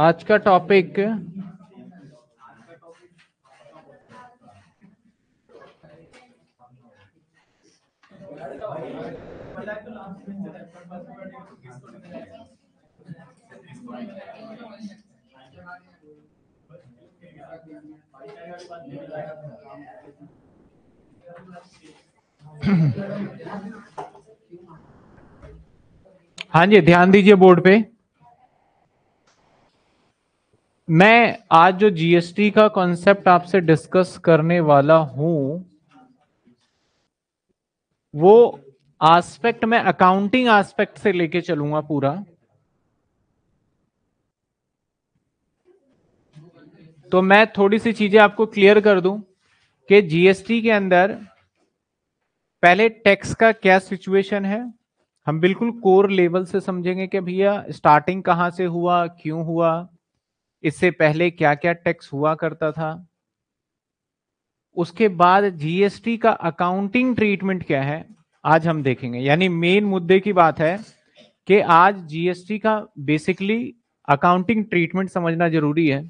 आज का टॉपिक हाँ जी ध्यान दीजिए बोर्ड पे मैं आज जो जीएसटी का कॉन्सेप्ट आपसे डिस्कस करने वाला हूं वो एस्पेक्ट मैं अकाउंटिंग एस्पेक्ट से लेके चलूंगा पूरा तो मैं थोड़ी सी चीजें आपको क्लियर कर दूं कि जीएसटी के अंदर पहले टैक्स का क्या सिचुएशन है हम बिल्कुल कोर लेवल से समझेंगे कि भैया स्टार्टिंग कहां से हुआ क्यों हुआ इससे पहले क्या क्या टैक्स हुआ करता था उसके बाद जीएसटी का अकाउंटिंग ट्रीटमेंट क्या है आज हम देखेंगे यानी मेन मुद्दे की बात है कि आज जीएसटी का बेसिकली अकाउंटिंग ट्रीटमेंट समझना जरूरी है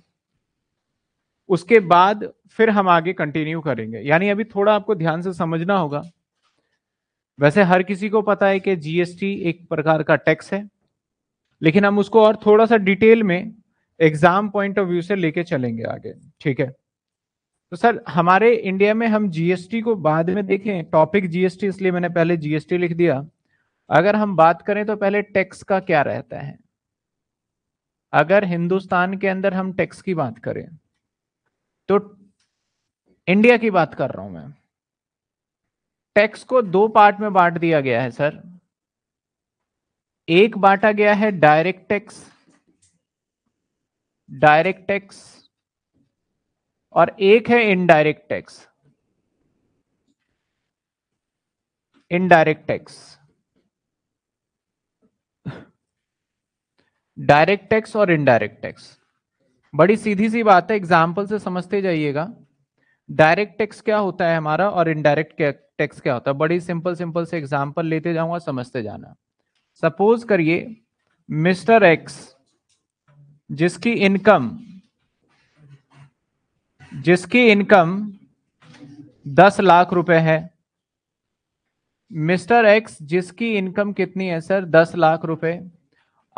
उसके बाद फिर हम आगे कंटिन्यू करेंगे यानी अभी थोड़ा आपको ध्यान से समझना होगा वैसे हर किसी को पता है कि जीएसटी एक प्रकार का टैक्स है लेकिन हम उसको और थोड़ा सा डिटेल में एग्जाम पॉइंट ऑफ व्यू से लेके चलेंगे आगे ठीक है तो सर हमारे इंडिया में हम जीएसटी को बाद में देखें टॉपिक जीएसटी इसलिए मैंने पहले जीएसटी लिख दिया अगर हम बात करें तो पहले टैक्स का क्या रहता है अगर हिंदुस्तान के अंदर हम टैक्स की बात करें तो इंडिया की बात कर रहा हूं मैं टैक्स को दो पार्ट में बांट दिया गया है सर एक बांटा गया है डायरेक्ट टैक्स डायरेक्ट टैक्स और एक है indirect tax indirect tax direct tax और इनडायरेक्ट टैक्स बड़ी सीधी सी बात है एग्जाम्पल से समझते जाइएगा डायरेक्ट टैक्स क्या होता है हमारा और इनडायरेक्ट टैक्स क्या होता है बड़ी सिंपल सिंपल से एग्जाम्पल लेते जाऊंगा समझते जाना सपोज करिए मिस्टर एक्स जिसकी इनकम जिसकी इनकम दस लाख रुपए है मिस्टर एक्स जिसकी इनकम कितनी है सर दस लाख रुपए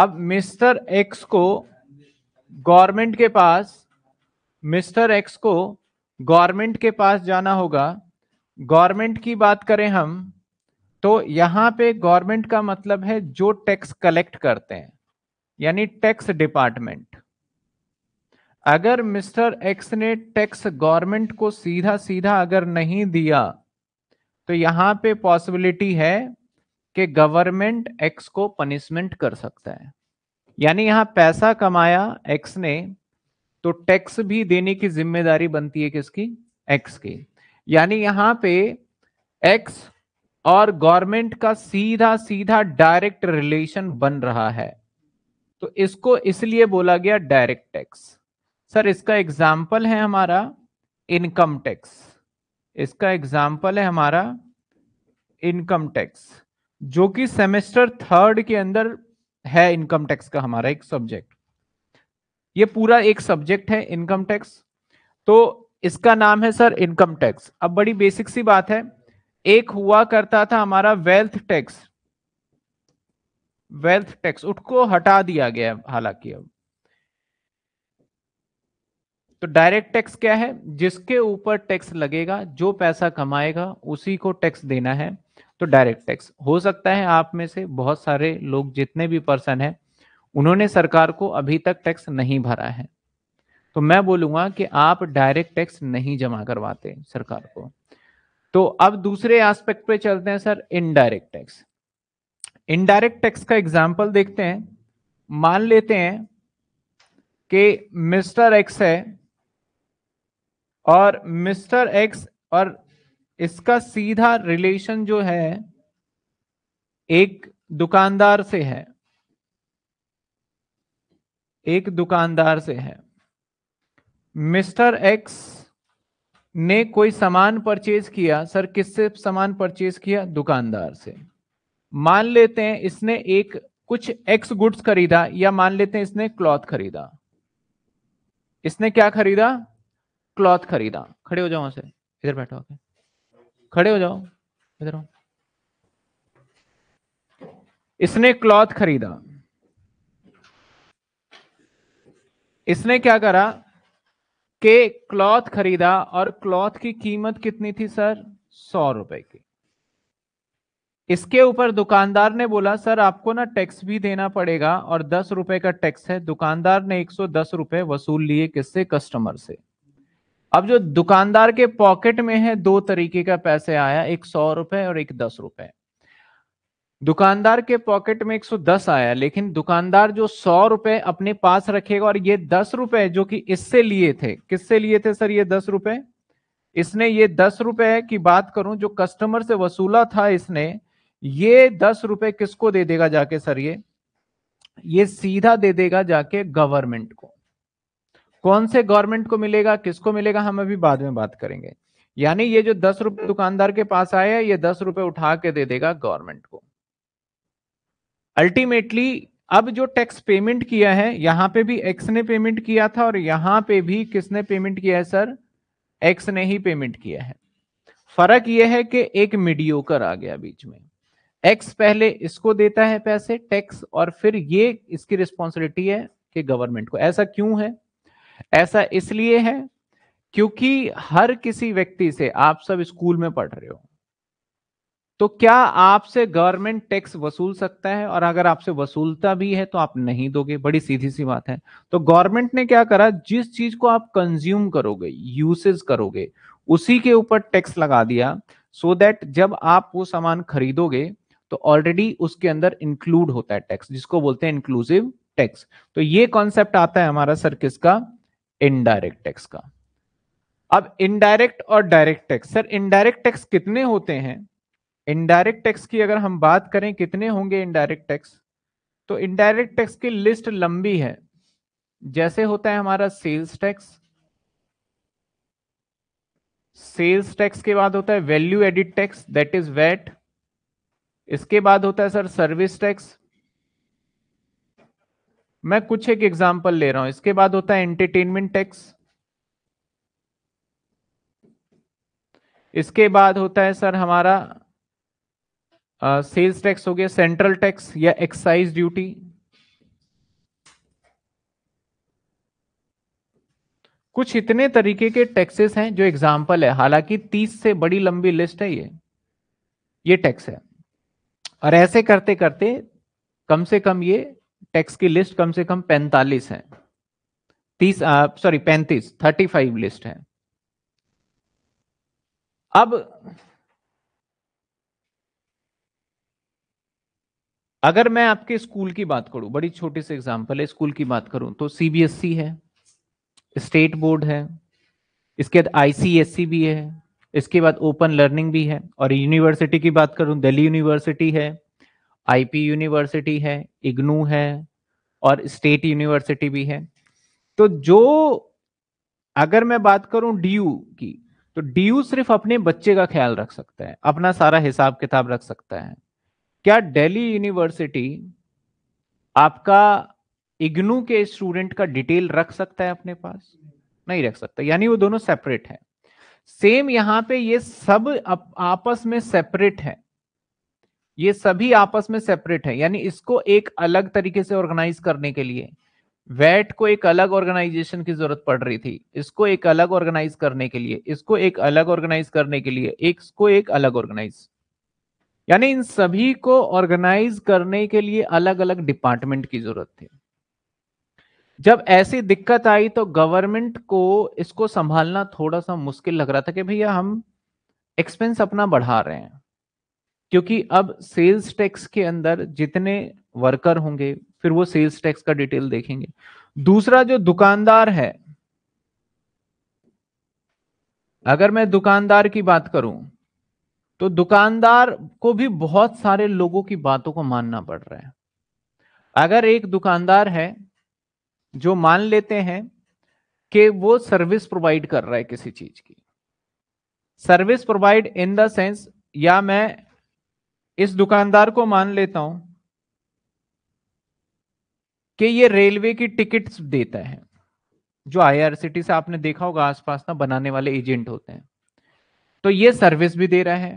अब मिस्टर एक्स को गवर्नमेंट के पास मिस्टर एक्स को गवर्नमेंट के पास जाना होगा गवर्नमेंट की बात करें हम तो यहां पे गवर्नमेंट का मतलब है जो टैक्स कलेक्ट करते हैं यानी टैक्स डिपार्टमेंट अगर मिस्टर एक्स ने टैक्स गवर्नमेंट को सीधा सीधा अगर नहीं दिया तो यहां पे पॉसिबिलिटी है कि गवर्नमेंट एक्स को पनिशमेंट कर सकता है यानी यहां पैसा कमाया एक्स ने तो टैक्स भी देने की जिम्मेदारी बनती है किसकी एक्स की यानी यहां पे एक्स और गवर्नमेंट का सीधा सीधा डायरेक्ट रिलेशन बन रहा है तो इसको इसलिए बोला गया डायरेक्ट टैक्स सर इसका एग्जाम्पल है हमारा इनकम टैक्स इसका एग्जाम्पल है हमारा इनकम टैक्स जो कि सेमेस्टर थर्ड के अंदर है इनकम टैक्स का हमारा एक सब्जेक्ट ये पूरा एक सब्जेक्ट है इनकम टैक्स तो इसका नाम है सर इनकम टैक्स अब बड़ी बेसिक सी बात है एक हुआ करता था हमारा वेल्थ टैक्स वेल्थ टैक्स उसको हटा दिया गया हालांकि अब तो डायरेक्ट टैक्स क्या है जिसके ऊपर टैक्स लगेगा जो पैसा कमाएगा उसी को टैक्स देना है तो डायरेक्ट टैक्स हो सकता है आप में से बहुत सारे लोग जितने भी पर्सन हैं उन्होंने सरकार को अभी तक टैक्स नहीं भरा है तो मैं बोलूंगा कि आप डायरेक्ट टैक्स नहीं जमा करवाते सरकार को तो अब दूसरे एस्पेक्ट पे चलते हैं sir indirect tax indirect tax का एग्जाम्पल देखते हैं मान लेते हैं कि मिस्टर एक्स है और मिस्टर एक्स और इसका सीधा रिलेशन जो है एक दुकानदार से है एक दुकानदार से है मिस्टर एक्स ने कोई सामान परचेज किया सर किससे सामान परचेज किया दुकानदार से मान लेते हैं इसने एक कुछ एक्स गुड्स खरीदा या मान लेते हैं इसने क्लॉथ खरीदा इसने क्या खरीदा क्लॉथ खरीदा खड़े हो जाओ वहां से इधर बैठो आके खड़े हो जाओ इधर इसने क्लॉथ खरीदा इसने क्या करा के क्लॉथ खरीदा और क्लॉथ की कीमत कितनी थी सर सौ रुपए की इसके ऊपर दुकानदार ने बोला सर आपको ना टैक्स भी देना पड़ेगा और दस रुपए का टैक्स है दुकानदार ने एक सौ दस रुपए वसूल लिए किससे कस्टमर से अब जो दुकानदार के पॉकेट में है दो तरीके का पैसे आया एक सौ रुपए और एक दस रुपए दुकानदार के पॉकेट में एक सौ दस आया लेकिन दुकानदार जो सौ रुपए अपने पास रखेगा और ये दस रुपए जो कि इससे लिए थे किससे लिए थे सर ये दस रुपए इसने ये दस रुपए की बात करूं जो कस्टमर से वसूला था इसने ये दस रुपए किसको दे देगा जाके सर ये ये सीधा दे देगा जाके गवर्नमेंट को कौन से गवर्नमेंट को मिलेगा किसको मिलेगा हम अभी बाद में बात करेंगे यानी ये जो दस रुपए दुकानदार के पास आया ये दस रुपए उठा के दे देगा गवर्नमेंट को अल्टीमेटली अब जो टैक्स पेमेंट किया है यहां पे भी एक्स ने पेमेंट किया था और यहां पे भी किसने पेमेंट किया है सर एक्स ने ही पेमेंट किया है फर्क यह है कि एक मीडियोकर आ गया बीच में एक्स पहले इसको देता है पैसे टैक्स और फिर ये इसकी रिस्पॉन्सिबिलिटी है कि गवर्नमेंट को ऐसा क्यों है ऐसा इसलिए है क्योंकि हर किसी व्यक्ति से आप सब स्कूल में पढ़ रहे हो तो क्या आपसे गवर्नमेंट टैक्स वसूल सकता है और अगर आपसे वसूलता भी है तो आप नहीं दोगे बड़ी सीधी सी बात है तो गवर्नमेंट ने क्या करा जिस चीज को आप कंज्यूम करोगे यूसेज करोगे उसी के ऊपर टैक्स लगा दिया सो so दैट जब आप वो सामान खरीदोगे तो ऑलरेडी उसके अंदर इंक्लूड होता है टैक्स जिसको बोलते हैं इंक्लूसिव टैक्स तो ये कॉन्सेप्ट आता है हमारा सर किसका इनडायरेक्ट टैक्स का अब इनडायरेक्ट और direct tax sir indirect tax कितने होते हैं इनडायरेक्ट टैक्स की अगर हम बात करें कितने होंगे इनडायरेक्ट टैक्स तो इनडायरेक्ट टैक्स की लिस्ट लंबी है जैसे होता है हमारा सेल्स टैक्स सेल्स टैक्स के बाद होता है value added tax that is VAT इसके बाद होता है सर सर्विस टैक्स मैं कुछ एक एग्जांपल ले रहा हूं इसके बाद होता है एंटरटेनमेंट टैक्स इसके बाद होता है सर हमारा सेल्स टैक्स हो गया सेंट्रल टैक्स या एक्साइज ड्यूटी कुछ इतने तरीके के टैक्सेस हैं जो एग्जाम्पल है हालांकि तीस से बड़ी लंबी लिस्ट है ये ये टैक्स है और ऐसे करते करते कम से कम ये टैक्स की लिस्ट कम से कम 45 है तीस सॉरी पैंतीस थर्टी फाइव लिस्ट है अब अगर मैं आपके स्कूल की बात करूं बड़ी छोटी सी एग्जांपल है स्कूल की बात करूं तो सीबीएसई e है स्टेट बोर्ड है इसके बाद आईसीएससी e भी है इसके बाद ओपन लर्निंग भी है और यूनिवर्सिटी की बात करूं दिल्ली यूनिवर्सिटी है आईपी यूनिवर्सिटी है इग्नू है और स्टेट यूनिवर्सिटी भी है तो जो अगर मैं बात करूं डीयू की तो डीयू सिर्फ अपने बच्चे का ख्याल रख सकता है अपना सारा हिसाब किताब रख सकता है क्या दिल्ली यूनिवर्सिटी आपका इग्नू के स्टूडेंट का डिटेल रख सकता है अपने पास नहीं रख सकता यानी वो दोनों सेपरेट है सेम यहां पे ये सब आपस में सेपरेट है ये सभी आपस में सेपरेट है यानी इसको एक अलग तरीके से ऑर्गेनाइज करने के लिए वैट को एक अलग ऑर्गेनाइजेशन की जरूरत पड़ रही थी इसको एक अलग ऑर्गेनाइज करने के लिए इसको एक अलग ऑर्गेनाइज करने के लिए इसको एक अलग ऑर्गेनाइज यानी इन सभी को ऑर्गेनाइज करने के लिए अलग अलग डिपार्टमेंट की जरूरत थी जब ऐसी दिक्कत आई तो गवर्नमेंट को इसको संभालना थोड़ा सा मुश्किल लग रहा था कि भैया हम एक्सपेंस अपना बढ़ा रहे हैं क्योंकि अब सेल्स टैक्स के अंदर जितने वर्कर होंगे फिर वो सेल्स टैक्स का डिटेल देखेंगे दूसरा जो दुकानदार है अगर मैं दुकानदार की बात करूं तो दुकानदार को भी बहुत सारे लोगों की बातों को मानना पड़ रहा है अगर एक दुकानदार है जो मान लेते हैं कि वो सर्विस प्रोवाइड कर रहा है किसी चीज की service provide in the sense या मैं इस दुकानदार को मान लेता हूं कि ये रेलवे की टिकट्स देता है जो आईआरसीटी से आपने देखा होगा आसपास ना बनाने वाले एजेंट होते हैं तो ये सर्विस भी दे रहा है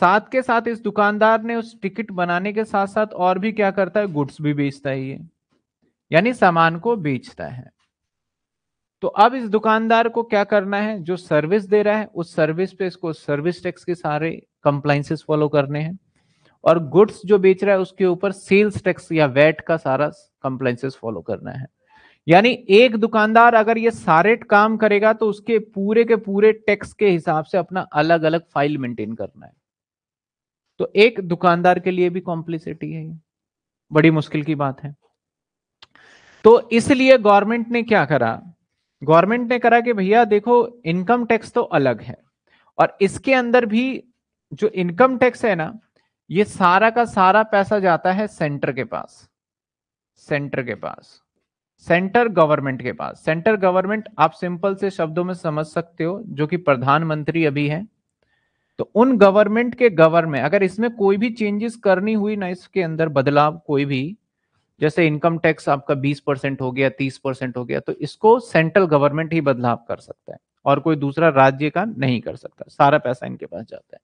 साथ के साथ इस दुकानदार ने उस टिकट बनाने के साथ साथ और भी क्या करता है गुड्स भी बेचता है ये यानी सामान को बेचता है तो अब इस दुकानदार को क्या करना है जो सर्विस दे रहा है उस सर्विस पे इसको सर्विस टैक्स के सारे कंप्लाइंसेस फॉलो करने हैं और गुड्स जो बेच रहा है उसके ऊपर सेल्स टैक्स या वैट का सारा कंप्लाइंसेस फॉलो करना है यानी एक दुकानदार अगर ये सारे काम करेगा तो उसके पूरे के पूरे टैक्स के हिसाब से अपना अलग अलग फाइल मेंटेन करना है तो एक दुकानदार के लिए भी कॉम्प्लिसिटी है बड़ी मुश्किल की बात है तो इसलिए गवर्नमेंट ने क्या करा गवर्नमेंट ने करा कि भैया देखो इनकम टैक्स तो अलग है और इसके अंदर भी जो इनकम टैक्स है ना ये सारा का सारा पैसा जाता है सेंटर के पास सेंटर के पास सेंटर गवर्नमेंट के पास सेंटर गवर्नमेंट आप सिंपल से शब्दों में समझ सकते हो जो कि प्रधानमंत्री अभी है तो उन गवर्नमेंट के गवर्न में अगर इसमें कोई भी चेंजेस करनी हुई ना इसके अंदर बदलाव कोई भी जैसे इनकम टैक्स आपका 20 परसेंट हो गया 30 परसेंट हो गया तो इसको सेंट्रल गवर्नमेंट ही बदलाव कर सकता है और कोई दूसरा राज्य का नहीं कर सकता सारा पैसा इनके पास जाता है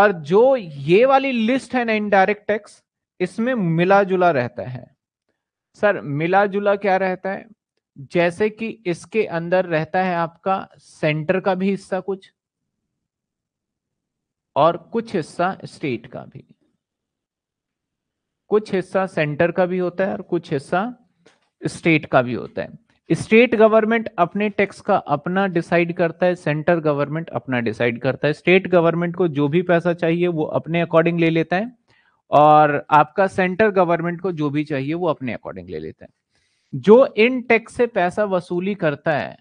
और जो ये वाली लिस्ट है ना इनडायरेक्ट टैक्स इसमें मिला जुला रहता है सर मिला जुला क्या रहता है जैसे कि इसके अंदर रहता है आपका सेंटर का भी हिस्सा कुछ और कुछ हिस्सा स्टेट का भी कुछ हिस्सा सेंटर का भी होता है और कुछ हिस्सा स्टेट का भी होता है स्टेट गवर्नमेंट अपने टैक्स का अपना डिसाइड करता है सेंटर गवर्नमेंट अपना डिसाइड करता है स्टेट गवर्नमेंट को जो भी पैसा चाहिए वो अपने अकॉर्डिंग ले लेता है और आपका सेंटर गवर्नमेंट को जो भी चाहिए वो अपने अकॉर्डिंग ले लेता है जो इन टैक्स से पैसा वसूली करता है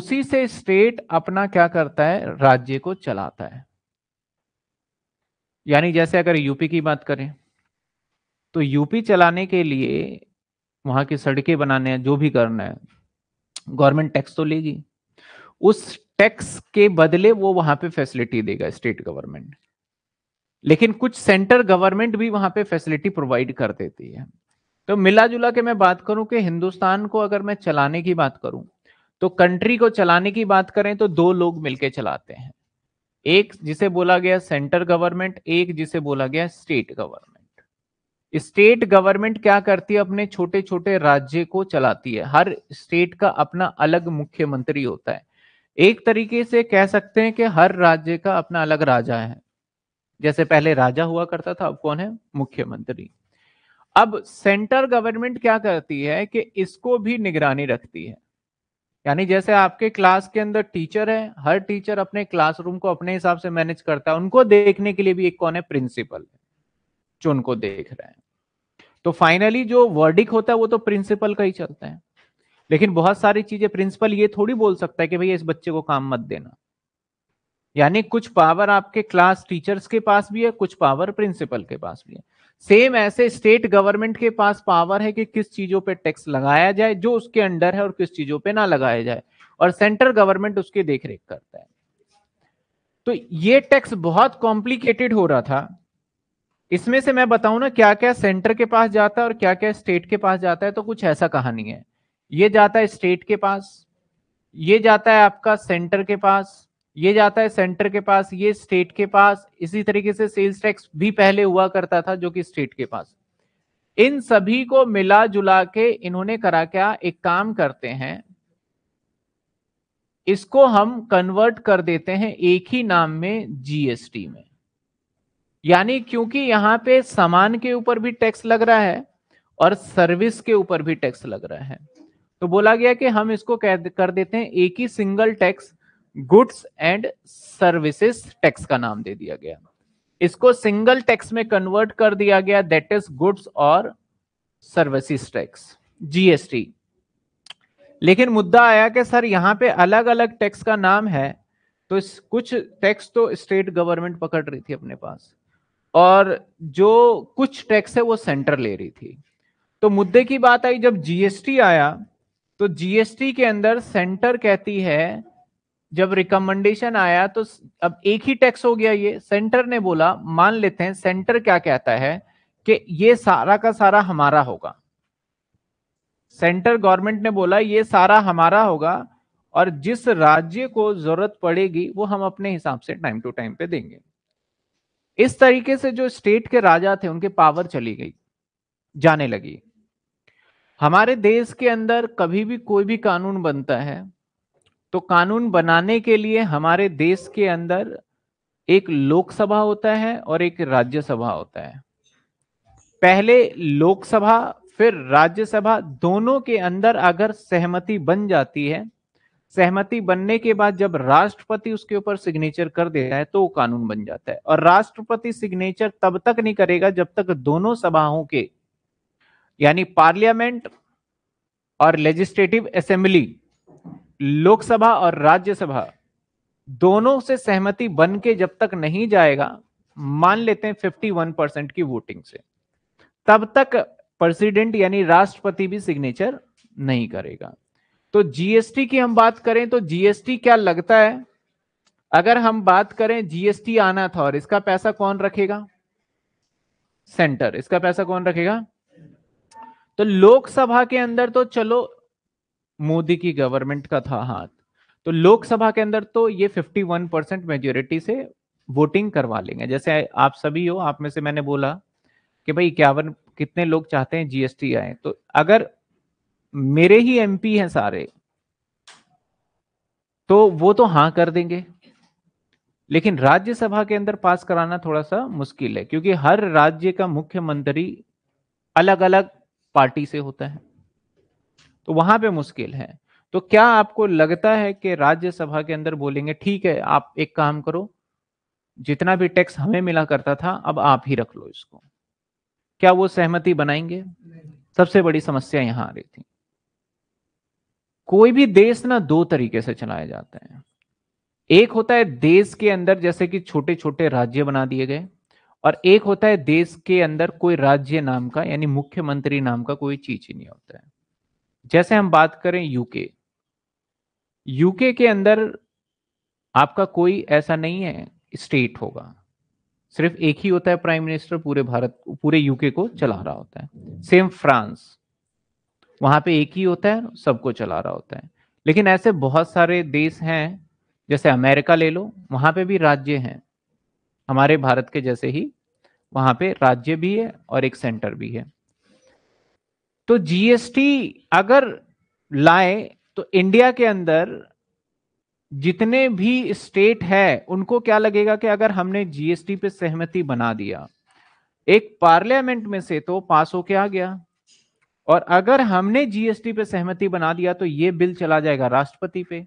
उसी से स्टेट अपना क्या करता है राज्य को चलाता है यानी जैसे अगर यूपी की बात करें तो यूपी चलाने के लिए वहां की सड़कें बनाने हैं जो भी करना है गवर्नमेंट टैक्स तो लेगी उस टैक्स के बदले वो वहां पे फैसिलिटी देगा स्टेट गवर्नमेंट लेकिन कुछ सेंटर गवर्नमेंट भी वहां पे फैसिलिटी प्रोवाइड कर देती है तो मिला जुला के मैं बात करूं कि हिंदुस्तान को अगर मैं चलाने की बात करूं तो कंट्री को चलाने की बात करें तो दो लोग मिलकर चलाते हैं एक जिसे बोला गया सेंटर गवर्नमेंट एक जिसे बोला गया स्टेट गवर्नमेंट स्टेट गवर्नमेंट क्या करती है अपने छोटे छोटे राज्य को चलाती है हर स्टेट का अपना अलग मुख्यमंत्री होता है एक तरीके से कह सकते हैं कि हर राज्य का अपना अलग राजा है जैसे पहले राजा हुआ करता था अब कौन है मुख्यमंत्री अब सेंटर गवर्नमेंट क्या करती है कि इसको भी निगरानी रखती है यानी जैसे आपके क्लास के अंदर टीचर है हर टीचर अपने क्लासरूम को अपने हिसाब से मैनेज करता है उनको देखने के लिए भी एक कौन है प्रिंसिपल जो उनको देख रहे हैं तो फाइनली जो वर्डिक होता है वो तो प्रिंसिपल का ही चलता है लेकिन बहुत सारी चीजें प्रिंसिपल ये थोड़ी बोल सकता है कि भैया इस बच्चे को काम मत देना यानी कुछ पावर आपके क्लास टीचर्स के पास भी है कुछ पावर प्रिंसिपल के पास भी है सेम ऐसे स्टेट गवर्नमेंट के पास पावर है कि किस चीजों पे टैक्स लगाया जाए जो उसके अंडर है और किस चीजों पे ना लगाया जाए और सेंट्रल गवर्नमेंट उसकी देख रेख करता है तो ये टैक्स बहुत कॉम्प्लिकेटेड हो रहा था इसमें से मैं बताऊं ना क्या क्या सेंटर के पास जाता है और क्या क्या स्टेट के पास जाता है तो कुछ ऐसा कहानी है ये जाता है स्टेट के पास ये जाता है आपका सेंटर के पास ये जाता है सेंटर के पास ये स्टेट के पास इसी तरीके से सेल्स टैक्स भी पहले हुआ करता था जो कि स्टेट के पास इन सभी को मिला जुला के इन्होंने करा क्या एक काम करते हैं इसको हम कन्वर्ट कर देते हैं एक ही नाम में जीएसटी में यानी क्योंकि यहाँ पे सामान के ऊपर भी टैक्स लग रहा है और सर्विस के ऊपर भी टैक्स लग रहा है तो बोला गया कि हम इसको कर देते हैं एक ही single tax goods and services tax का नाम दे दिया गया इसको सिंगल टैक्स में कन्वर्ट कर दिया गया दैट इज गुड्स और सर्विसेस टैक्स जीएसटी लेकिन मुद्दा आया कि सर यहाँ पे अलग अलग टैक्स का नाम है तो कुछ टैक्स तो स्टेट गवर्नमेंट पकड़ रही थी अपने पास और जो कुछ टैक्स है वो सेंटर ले रही थी तो मुद्दे की बात आई जब जीएसटी आया तो जीएसटी के अंदर सेंटर कहती है जब रिकमेंडेशन आया तो अब एक ही टैक्स हो गया ये सेंटर ने बोला मान लेते हैं सेंटर क्या कहता है कि ये सारा का सारा हमारा होगा सेंटर गवर्नमेंट ने बोला ये सारा हमारा होगा और जिस राज्य को जरूरत पड़ेगी वो हम अपने हिसाब से टाइम टू टाइम पे देंगे इस तरीके से जो स्टेट के राजा थे उनके पावर चली गई जाने लगी हमारे देश के अंदर कभी भी कोई भी कानून बनता है तो कानून बनाने के लिए हमारे देश के अंदर एक लोकसभा होता है और एक राज्यसभा होता है पहले लोकसभा फिर राज्यसभा दोनों के अंदर अगर सहमति बन जाती है सहमति बनने के बाद जब राष्ट्रपति उसके ऊपर सिग्नेचर कर देता है तो वो कानून बन जाता है और राष्ट्रपति सिग्नेचर तब तक नहीं करेगा जब तक दोनों सभाओं के यानी पार्लियामेंट और लेजिस्लेटिव असेंबली लोकसभा और राज्यसभा दोनों से सहमति बन के जब तक नहीं जाएगा मान लेते हैं 51 परसेंट की वोटिंग से तब तक प्रेसिडेंट यानी राष्ट्रपति भी सिग्नेचर नहीं करेगा तो जीएसटी की हम बात करें तो जीएसटी क्या लगता है अगर हम बात करें जीएसटी आना था और इसका पैसा कौन रखेगा सेंटर इसका पैसा कौन रखेगा तो लोकसभा के अंदर तो चलो मोदी की गवर्नमेंट का था हाथ तो लोकसभा के अंदर तो ये 51 परसेंट मेजोरिटी से वोटिंग करवा लेंगे जैसे आप सभी हो आप में से मैंने बोला कि भाई इक्यावन कितने लोग चाहते हैं जीएसटी आए तो अगर मेरे ही एमपी हैं सारे तो वो तो हां कर देंगे लेकिन राज्यसभा के अंदर पास कराना थोड़ा सा मुश्किल है क्योंकि हर राज्य का मुख्यमंत्री अलग अलग पार्टी से होता है तो वहां पे मुश्किल है तो क्या आपको लगता है कि राज्यसभा के अंदर बोलेंगे ठीक है आप एक काम करो जितना भी टैक्स हमें मिला करता था अब आप ही रख लो इसको क्या वो सहमति बनाएंगे सबसे बड़ी समस्या यहां आ रही थी कोई भी देश ना दो तरीके से चलाए जाते हैं एक होता है देश के अंदर जैसे कि छोटे छोटे राज्य बना दिए गए और एक होता है देश के अंदर कोई राज्य नाम का यानी मुख्यमंत्री नाम का कोई चीज ही नहीं होता है जैसे हम बात करें यूके यूके के अंदर आपका कोई ऐसा नहीं है स्टेट होगा सिर्फ एक ही होता है प्राइम मिनिस्टर पूरे भारत पूरे यूके को चला रहा होता है सेम फ्रांस वहां पे एक ही होता है सबको चला रहा होता है लेकिन ऐसे बहुत सारे देश हैं जैसे अमेरिका ले लो वहां पे भी राज्य हैं हमारे भारत के जैसे ही वहां पे राज्य भी है और एक सेंटर भी है तो जीएसटी अगर लाए तो इंडिया के अंदर जितने भी स्टेट है उनको क्या लगेगा कि अगर हमने जीएसटी पे सहमति बना दिया एक पार्लियामेंट में से तो पास होके आ गया और अगर हमने जीएसटी पे सहमति बना दिया तो ये बिल चला जाएगा राष्ट्रपति पे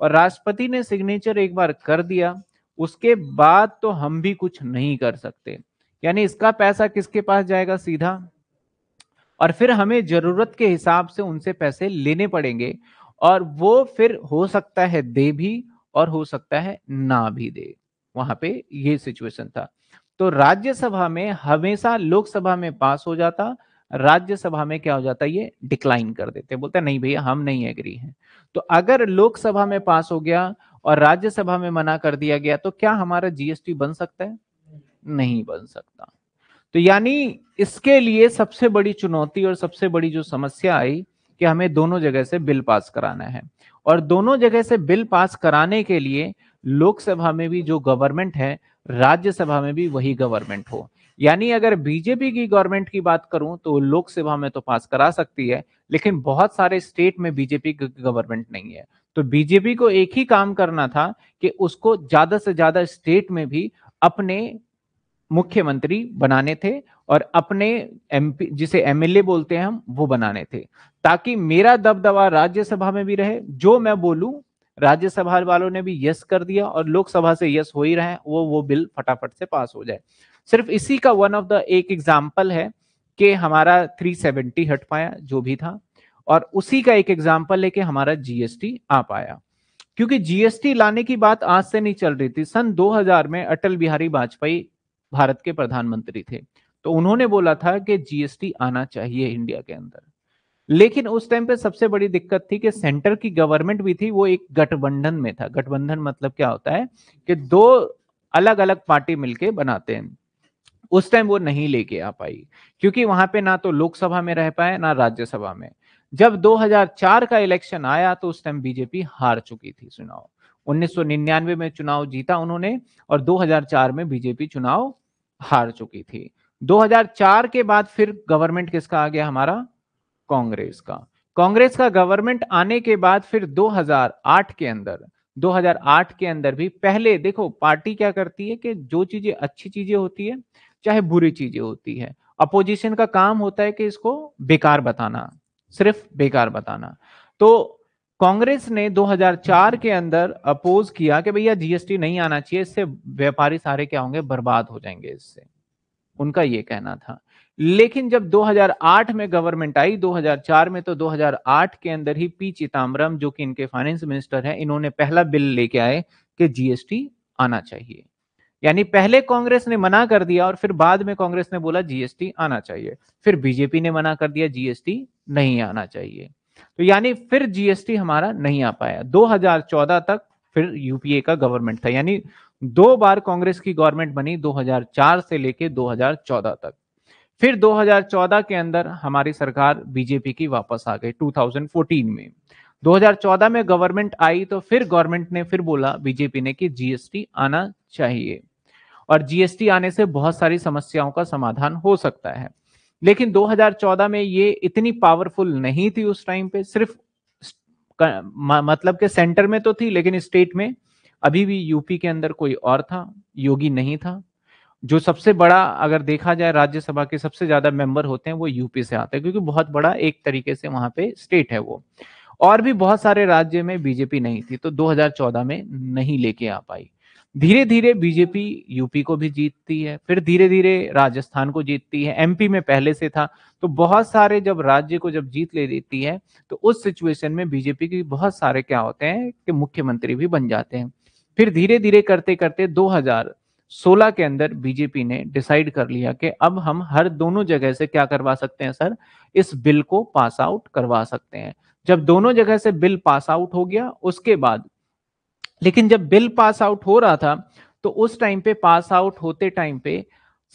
और राष्ट्रपति ने सिग्नेचर एक बार कर दिया उसके बाद तो हम भी कुछ नहीं कर सकते यानी इसका पैसा किसके पास जाएगा सीधा और फिर हमें जरूरत के हिसाब से उनसे पैसे लेने पड़ेंगे और वो फिर हो सकता है दे भी और हो सकता है ना भी दे वहां पे ये सिचुएशन था तो राज्यसभा में हमेशा लोकसभा में पास हो जाता राज्यसभा में क्या हो जाता है ये डिक्लाइन कर देते बोलते हैं नहीं भैया हम नहीं एग्री हैं तो अगर लोकसभा में पास हो गया और राज्यसभा में मना कर दिया गया तो क्या हमारा जीएसटी बन सकता है नहीं बन सकता तो यानी इसके लिए सबसे बड़ी चुनौती और सबसे बड़ी जो समस्या आई कि हमें दोनों जगह से बिल पास कराना है और दोनों जगह से बिल पास कराने के लिए लोकसभा में भी जो गवर्नमेंट है राज्यसभा में भी वही गवर्नमेंट हो यानी अगर बीजेपी की गवर्नमेंट की बात करूं तो लोकसभा में तो पास करा सकती है लेकिन बहुत सारे स्टेट में बीजेपी की गवर्नमेंट नहीं है तो बीजेपी को एक ही काम करना था कि उसको ज्यादा से ज्यादा स्टेट में भी अपने मुख्यमंत्री बनाने थे और अपने एमपी जिसे एमएलए बोलते हैं हम वो बनाने थे ताकि मेरा दबदबा राज्यसभा में भी रहे जो मैं बोलू राज्यसभा वालों ने भी यस कर दिया और लोकसभा से यस हो ही रहे वो वो बिल फटाफट से पास हो जाए सिर्फ इसी का वन ऑफ द एक एग्जाम्पल है कि हमारा 370 हट पाया जो भी था और उसी का एक एग्जाम्पल है कि हमारा जीएसटी आ पाया क्योंकि जीएसटी लाने की बात आज से नहीं चल रही थी सन 2000 में अटल बिहारी वाजपेयी भारत के प्रधानमंत्री थे तो उन्होंने बोला था कि जीएसटी आना चाहिए इंडिया के अंदर लेकिन उस टाइम पे सबसे बड़ी दिक्कत थी कि सेंटर की गवर्नमेंट भी थी वो एक गठबंधन में था गठबंधन मतलब क्या होता है कि दो अलग अलग पार्टी मिलके बनाते हैं उस टाइम वो नहीं लेके आ पाई क्योंकि वहां पे ना तो लोकसभा में रह पाए ना राज्यसभा में जब 2004 का इलेक्शन आया तो उस टाइम बीजेपी हार चुकी थी चुनाव 1999 में चुनाव जीता उन्होंने और 2004 में बीजेपी चुनाव हार चुकी थी 2004 के बाद फिर गवर्नमेंट किसका आ गया हमारा कांग्रेस का कांग्रेस का गवर्नमेंट आने के बाद फिर 2008 के अंदर 2008 के अंदर भी पहले देखो पार्टी क्या करती है कि जो चीजें अच्छी चीजें होती है चाहे बुरी चीजें होती है अपोजिशन का काम होता है कि इसको बेकार बताना सिर्फ बेकार बताना तो कांग्रेस ने 2004 के अंदर अपोज किया कि भैया जीएसटी नहीं आना चाहिए इससे व्यापारी सारे क्या होंगे बर्बाद हो जाएंगे इससे उनका ये कहना था लेकिन जब 2008 में गवर्नमेंट आई 2004 में तो 2008 के अंदर ही पी चिदम्बरम जो कि इनके फाइनेंस मिनिस्टर हैं इन्होंने पहला बिल लेके आए कि जीएसटी आना चाहिए यानी पहले कांग्रेस ने मना कर दिया और फिर बाद में कांग्रेस ने बोला जीएसटी आना चाहिए फिर बीजेपी ने मना कर दिया जीएसटी नहीं आना चाहिए तो यानी फिर जीएसटी हमारा नहीं आ पाया 2014 तक फिर यूपीए का गवर्नमेंट था यानी दो बार कांग्रेस की गवर्नमेंट बनी 2004 से लेके 2014 तक फिर 2014 के अंदर हमारी सरकार बीजेपी की वापस आ गई 2014 में 2014 में गवर्नमेंट आई तो फिर गवर्नमेंट ने फिर बोला बीजेपी ने कि जीएसटी आना चाहिए और जीएसटी आने से बहुत सारी समस्याओं का समाधान हो सकता है लेकिन 2014 में ये इतनी पावरफुल नहीं थी उस टाइम पे सिर्फ मतलब के सेंटर में तो थी लेकिन स्टेट में अभी भी यूपी के अंदर कोई और था योगी नहीं था जो सबसे बड़ा अगर देखा जाए राज्यसभा के सबसे ज्यादा मेंबर होते हैं वो यूपी से आते हैं क्योंकि बहुत बड़ा एक तरीके से वहां पे स्टेट है वो और भी बहुत सारे राज्य में बीजेपी नहीं थी तो 2014 में नहीं लेके आ पाई धीरे धीरे बीजेपी यूपी को भी जीतती है फिर धीरे धीरे राजस्थान को जीतती है एमपी में पहले से था तो बहुत सारे जब राज्य को जब जीत ले लेती है तो उस सिचुएशन में बीजेपी के बहुत सारे क्या होते हैं कि मुख्यमंत्री भी बन जाते हैं फिर धीरे धीरे करते करते 2016 के अंदर बीजेपी ने डिसाइड कर लिया कि अब हम हर दोनों जगह से क्या करवा सकते हैं सर इस बिल को पास आउट करवा सकते हैं जब दोनों जगह से बिल पास आउट हो गया उसके बाद लेकिन जब बिल पास आउट हो रहा था तो उस टाइम पे पास आउट होते टाइम पे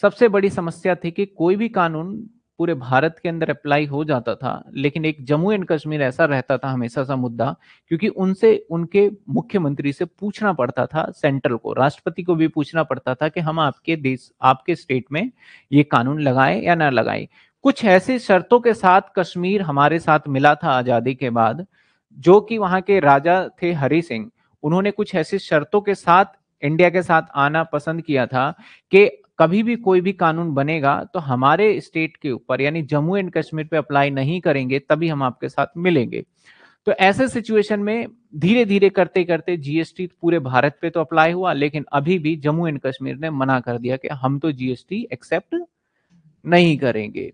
सबसे बड़ी समस्या थी कि कोई भी कानून पूरे भारत के अंदर अप्लाई हो जाता था लेकिन एक जम्मू एंड कश्मीर ऐसा रहता था हमेशा सा मुद्दा क्योंकि उनसे उनके मुख्यमंत्री से पूछना पड़ता था सेंट्रल को राष्ट्रपति को भी पूछना पड़ता था कि हम आपके देश आपके स्टेट में ये कानून लगाए या ना लगाए कुछ ऐसी शर्तों के साथ कश्मीर हमारे साथ मिला था आजादी के बाद जो कि वहां के राजा थे हरि सिंह उन्होंने कुछ ऐसी शर्तों के साथ इंडिया के साथ आना पसंद किया था कि कभी भी कोई भी कानून बनेगा तो हमारे स्टेट के ऊपर यानी जम्मू एंड कश्मीर पे अप्लाई नहीं करेंगे तभी हम आपके साथ मिलेंगे तो ऐसे सिचुएशन में धीरे धीरे करते करते जीएसटी पूरे भारत पे तो अप्लाई हुआ लेकिन अभी भी जम्मू एंड कश्मीर ने मना कर दिया कि हम तो जीएसटी एक्सेप्ट नहीं करेंगे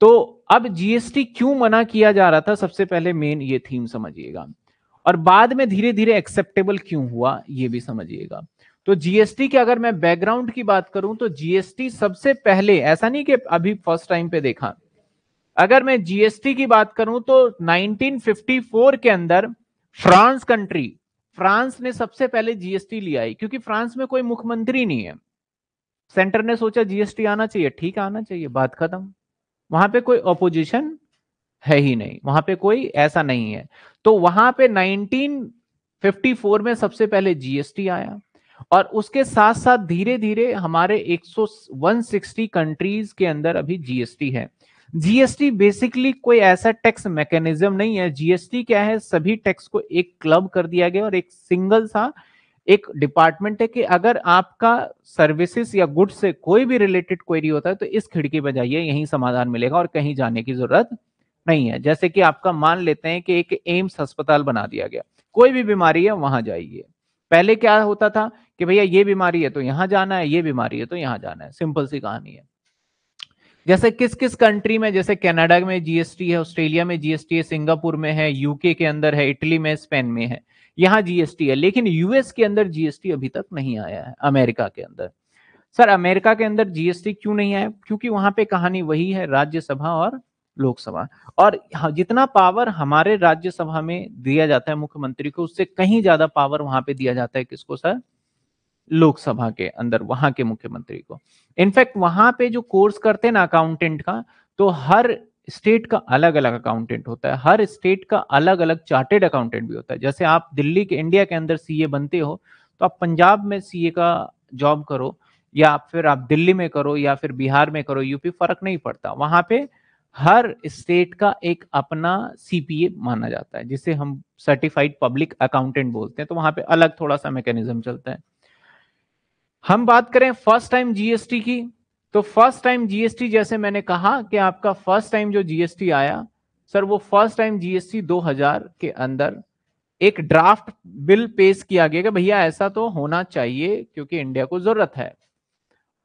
तो अब जीएसटी क्यों मना किया जा रहा था सबसे पहले मेन ये थीम समझिएगा और बाद में धीरे धीरे एक्सेप्टेबल क्यों हुआ ये भी समझिएगा तो जीएसटी के अगर मैं बैकग्राउंड की बात करूं तो जीएसटी सबसे पहले ऐसा नहीं कि अभी फर्स्ट टाइम पे देखा अगर मैं जीएसटी की बात करूं तो 1954 के अंदर फ्रांस कंट्री फ्रांस ने सबसे पहले जीएसटी लिया है क्योंकि फ्रांस में कोई मुख्यमंत्री नहीं है सेंटर ने सोचा जीएसटी आना चाहिए ठीक आना चाहिए बात खत्म वहां पे कोई अपोजिशन है ही नहीं वहां पे कोई ऐसा नहीं है तो वहां पे 1954 में सबसे पहले जीएसटी आया और उसके साथ साथ धीरे धीरे हमारे 160 कंट्रीज के अंदर अभी जीएसटी है जीएसटी बेसिकली कोई ऐसा टैक्स मैकेनिज्म नहीं है जीएसटी क्या है सभी टैक्स को एक क्लब कर दिया गया और एक सिंगल सा एक डिपार्टमेंट है कि अगर आपका सर्विसेज या गुड्स से कोई भी रिलेटेड क्वेरी होता है तो इस खिड़की पर जाइए यही समाधान मिलेगा और कहीं जाने की जरूरत नहीं है जैसे कि आपका मान लेते हैं कि एक एम्स अस्पताल बना दिया गया कोई भी बीमारी है वहां जाइए पहले क्या होता था कि भैया ये बीमारी है तो यहां जाना है ये बीमारी है तो यहाँ जाना है सिंपल सी कहानी है जैसे किस किस कंट्री में जैसे कनाडा में जीएसटी है ऑस्ट्रेलिया में जीएसटी है सिंगापुर में है यूके के अंदर है इटली में स्पेन में है यहाँ जीएसटी है लेकिन यूएस के अंदर जीएसटी अभी तक नहीं आया है अमेरिका के अंदर सर अमेरिका के अंदर जीएसटी क्यों नहीं आया क्योंकि वहां पे कहानी वही है राज्यसभा और लोकसभा और हाँ, जितना पावर हमारे राज्यसभा में दिया जाता है मुख्यमंत्री को उससे कहीं ज्यादा पावर वहां पे दिया जाता है किसको सर लोकसभा के अंदर वहां के मुख्यमंत्री को इनफैक्ट वहां पे जो कोर्स करते हैं ना अकाउंटेंट का तो हर स्टेट का अलग अलग अकाउंटेंट होता है हर स्टेट का अलग अलग चार्टेड अकाउंटेंट भी होता है जैसे आप दिल्ली के इंडिया के अंदर सीए बनते हो तो आप पंजाब में सीए का जॉब करो या फिर आप दिल्ली में करो या फिर बिहार में करो यूपी फर्क नहीं पड़ता वहां पे हर स्टेट का एक अपना सीपीए माना जाता है जिसे हम सर्टिफाइड पब्लिक अकाउंटेंट बोलते हैं तो वहां पे अलग थोड़ा सा मैकेनिज्म चलता है हम बात करें फर्स्ट टाइम जीएसटी की तो फर्स्ट टाइम जीएसटी जैसे मैंने कहा कि आपका फर्स्ट टाइम जो जीएसटी आया सर वो फर्स्ट टाइम जीएसटी 2000 के अंदर एक ड्राफ्ट बिल पेश किया गया कि भैया ऐसा तो होना चाहिए क्योंकि इंडिया को जरूरत है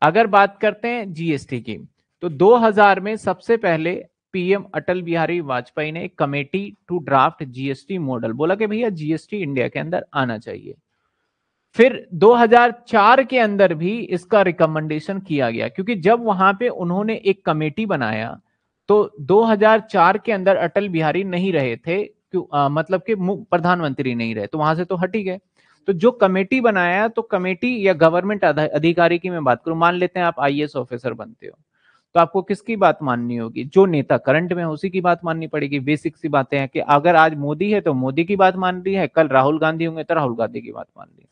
अगर बात करते हैं जीएसटी की तो 2000 में सबसे पहले पीएम अटल बिहारी वाजपेयी ने committee to draft GST model बोला कि भैया जीएसटी इंडिया के अंदर आना चाहिए फिर 2004 के अंदर भी इसका रिकमेंडेशन किया गया क्योंकि जब वहां पे उन्होंने एक कमेटी बनाया तो 2004 के अंदर अटल बिहारी नहीं रहे थे क्यों आ, मतलब कि प्रधानमंत्री नहीं रहे तो वहां से तो हट ही गए तो जो कमेटी बनाया तो कमेटी या गवर्नमेंट अधिकारी की मैं बात करूं मान लेते हैं आप आईएएस ऑफिसर बनते हो तो आपको किसकी बात माननी होगी जो नेता करंट में उसी की बात माननी पड़ेगी बेसिक सी बातें हैं कि अगर आज मोदी है तो मोदी की बात मान रही है कल राहुल गांधी होंगे तो राहुल गांधी की बात मान रही है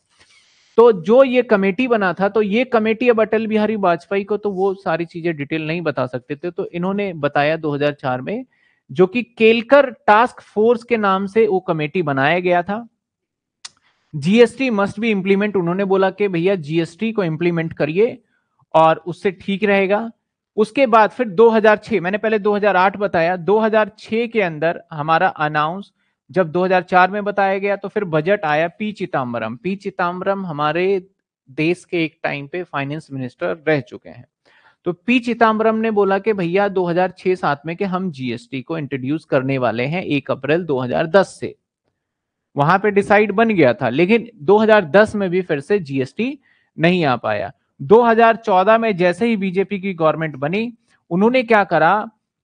तो जो ये कमेटी बना था तो ये कमेटी अब अटल बिहारी वाजपेयी को तो वो सारी चीजें डिटेल नहीं बता सकते थे तो इन्होंने बताया 2004 में जो कि केलकर टास्क फोर्स के नाम से वो कमेटी बनाया गया था जीएसटी मस्ट भी इंप्लीमेंट उन्होंने बोला कि भैया जीएसटी को इंप्लीमेंट करिए और उससे ठीक रहेगा उसके बाद फिर 2006 मैंने पहले 2008 बताया 2006 के अंदर हमारा अनाउंस जब 2004 में बताया गया तो फिर बजट आया पी चिदम्बरम पी चिदम्बरम हमारे देश के एक टाइम पे फाइनेंस मिनिस्टर रह चुके हैं तो पी चिदम्बरम ने बोला कि भैया 2006-7 में के हम जीएसटी को इंट्रोड्यूस करने वाले हैं 1 अप्रैल 2010 से वहां पे डिसाइड बन गया था लेकिन 2010 में भी फिर से जीएसटी नहीं आ पाया 2014 में जैसे ही बीजेपी की गवर्नमेंट बनी उन्होंने क्या करा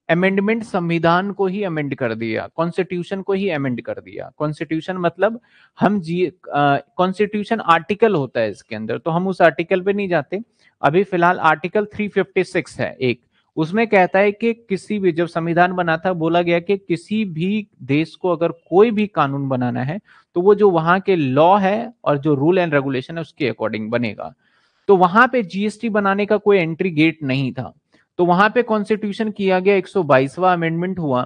अमेंडमेंट संविधान को ही अमेंड कर दिया कॉन्स्टिट्यूशन को ही अमेंड कर दिया कॉन्स्टिट्यूशन मतलब हम जी कॉन्स्टिट्यूशन आर्टिकल होता है इसके अंदर तो हम उस आर्टिकल पे नहीं जाते अभी फिलहाल आर्टिकल 356 है एक उसमें कहता है कि किसी भी जब संविधान बना था बोला गया कि किसी भी देश को अगर कोई भी कानून बनाना है तो वो जो वहां के लॉ है और जो रूल एंड रेगुलेशन है उसके अकॉर्डिंग बनेगा तो वहां पे जीएसटी बनाने का कोई एंट्री गेट नहीं था तो वहां पे कॉन्स्टिट्यूशन किया गया एक अमेंडमेंट हुआ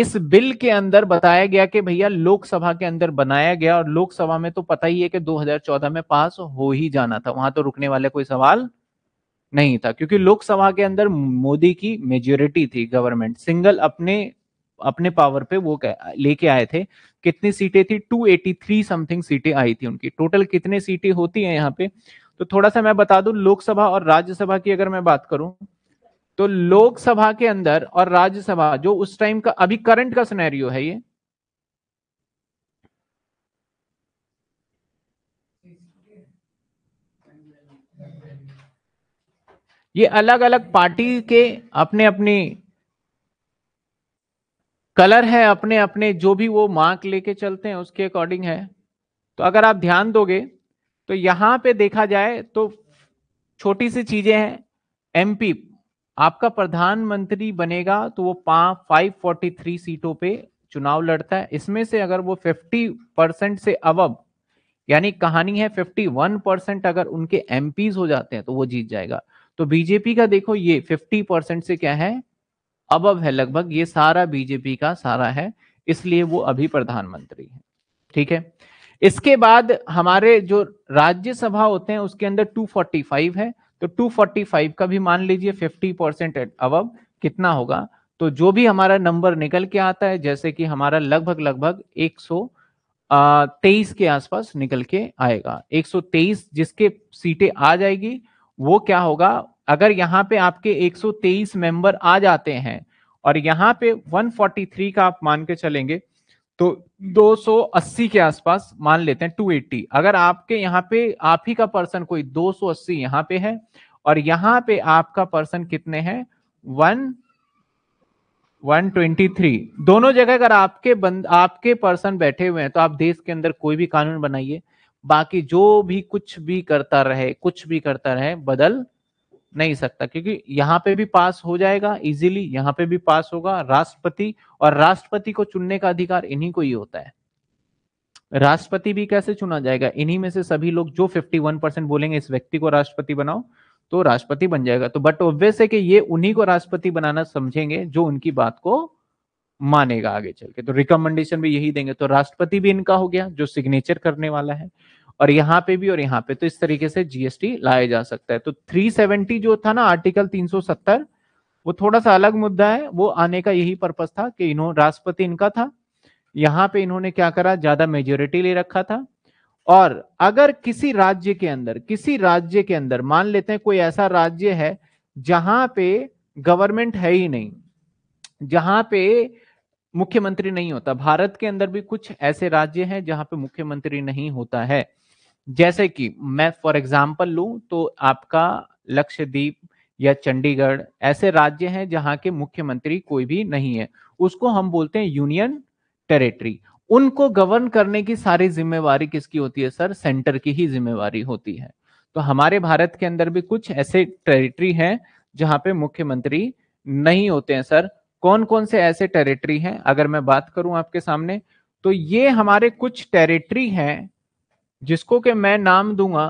इस बिल के अंदर बताया गया कि भैया लोकसभा के अंदर बनाया गया और लोकसभा में तो पता ही है कि 2014 में पास हो ही जाना था वहां तो रुकने वाला कोई सवाल नहीं था क्योंकि लोकसभा के अंदर मोदी की मेजोरिटी थी गवर्नमेंट सिंगल अपने अपने पावर पे वो लेके आए थे कितनी सीटें थी 283 समथिंग सीटें आई थी उनकी टोटल कितने सीटें होती हैं यहाँ पे तो थोड़ा सा मैं बता दूं लोकसभा और राज्यसभा की अगर मैं बात करूं तो लोकसभा के अंदर और राज्यसभा जो उस टाइम का अभी करंट का सिनेरियो है ये ये अलग अलग पार्टी के अपने अपने कलर है अपने अपने जो भी वो मार्क लेके चलते हैं उसके अकॉर्डिंग है तो अगर आप ध्यान दोगे तो यहां पे देखा जाए तो छोटी सी चीजें हैं एमपी आपका प्रधानमंत्री बनेगा तो वो फाइव फोर्टी थ्री सीटों पे चुनाव लड़ता है इसमें से अगर वो फिफ्टी परसेंट से अवब यानी कहानी है फिफ्टी वन परसेंट अगर उनके एमपीज हो जाते हैं तो वो जीत जाएगा तो बीजेपी का देखो ये फिफ्टी परसेंट से क्या है अब है लगभग ये सारा बीजेपी का सारा है इसलिए वो अभी प्रधानमंत्री है ठीक है इसके बाद हमारे जो राज्यसभा होते हैं उसके अंदर 245 है तो 245 का भी मान लीजिए 50 परसेंट अब कितना होगा तो जो भी हमारा नंबर निकल के आता है जैसे कि हमारा लगभग लगभग 123 के आसपास निकल के आएगा 123 जिसके सीटें आ जाएगी वो क्या होगा अगर यहाँ पे आपके 123 मेंबर आ जाते हैं और यहाँ पे 143 का आप मान के चलेंगे तो 280 के आसपास मान लेते हैं 280 अगर आपके यहाँ पे आप ही का पर्सन कोई 280 सौ यहाँ पे है और यहाँ पे आपका पर्सन कितने हैं वन 123 दोनों जगह अगर आपके बंद आपके पर्सन बैठे हुए हैं तो आप देश के अंदर कोई भी कानून बनाइए बाकी जो भी कुछ भी करता रहे कुछ भी करता रहे बदल नहीं सकता क्योंकि यहाँ पे भी पास हो जाएगा इजीली यहाँ पे भी पास होगा राष्ट्रपति और राष्ट्रपति को चुनने का अधिकार इन्हीं को ही होता है राष्ट्रपति भी कैसे चुना जाएगा इन्हीं में से सभी लोग जो 51 परसेंट बोलेंगे इस व्यक्ति को राष्ट्रपति बनाओ तो राष्ट्रपति बन जाएगा तो बट ऑब्वियस है कि ये उन्हीं को राष्ट्रपति बनाना समझेंगे जो उनकी बात को मानेगा आगे चल के तो रिकमेंडेशन भी यही देंगे तो राष्ट्रपति भी इनका हो गया जो सिग्नेचर करने वाला है और यहाँ पे भी और यहाँ पे तो इस तरीके से जीएसटी लाया जा सकता है तो 370 जो था ना आर्टिकल 370 वो थोड़ा सा अलग मुद्दा है वो आने का यही पर्पज था कि इन्होंने राष्ट्रपति इनका था यहाँ पे इन्होंने क्या करा ज्यादा मेजोरिटी ले रखा था और अगर किसी राज्य के अंदर किसी राज्य के अंदर मान लेते हैं कोई ऐसा राज्य है जहां पे गवर्नमेंट है ही नहीं जहां पे मुख्यमंत्री नहीं होता भारत के अंदर भी कुछ ऐसे राज्य हैं जहां पे मुख्यमंत्री नहीं होता है जैसे कि मैं फॉर एग्जाम्पल लू तो आपका लक्षद्वीप या चंडीगढ़ ऐसे राज्य हैं जहां के मुख्यमंत्री कोई भी नहीं है उसको हम बोलते हैं यूनियन टेरिटरी उनको गवर्न करने की सारी जिम्मेवारी किसकी होती है सर सेंटर की ही जिम्मेवारी होती है तो हमारे भारत के अंदर भी कुछ ऐसे टेरिटरी हैं जहां पे मुख्यमंत्री नहीं होते हैं सर कौन कौन से ऐसे टेरिटरी हैं अगर मैं बात करूं आपके सामने तो ये हमारे कुछ टेरिटरी हैं जिसको के मैं नाम दूंगा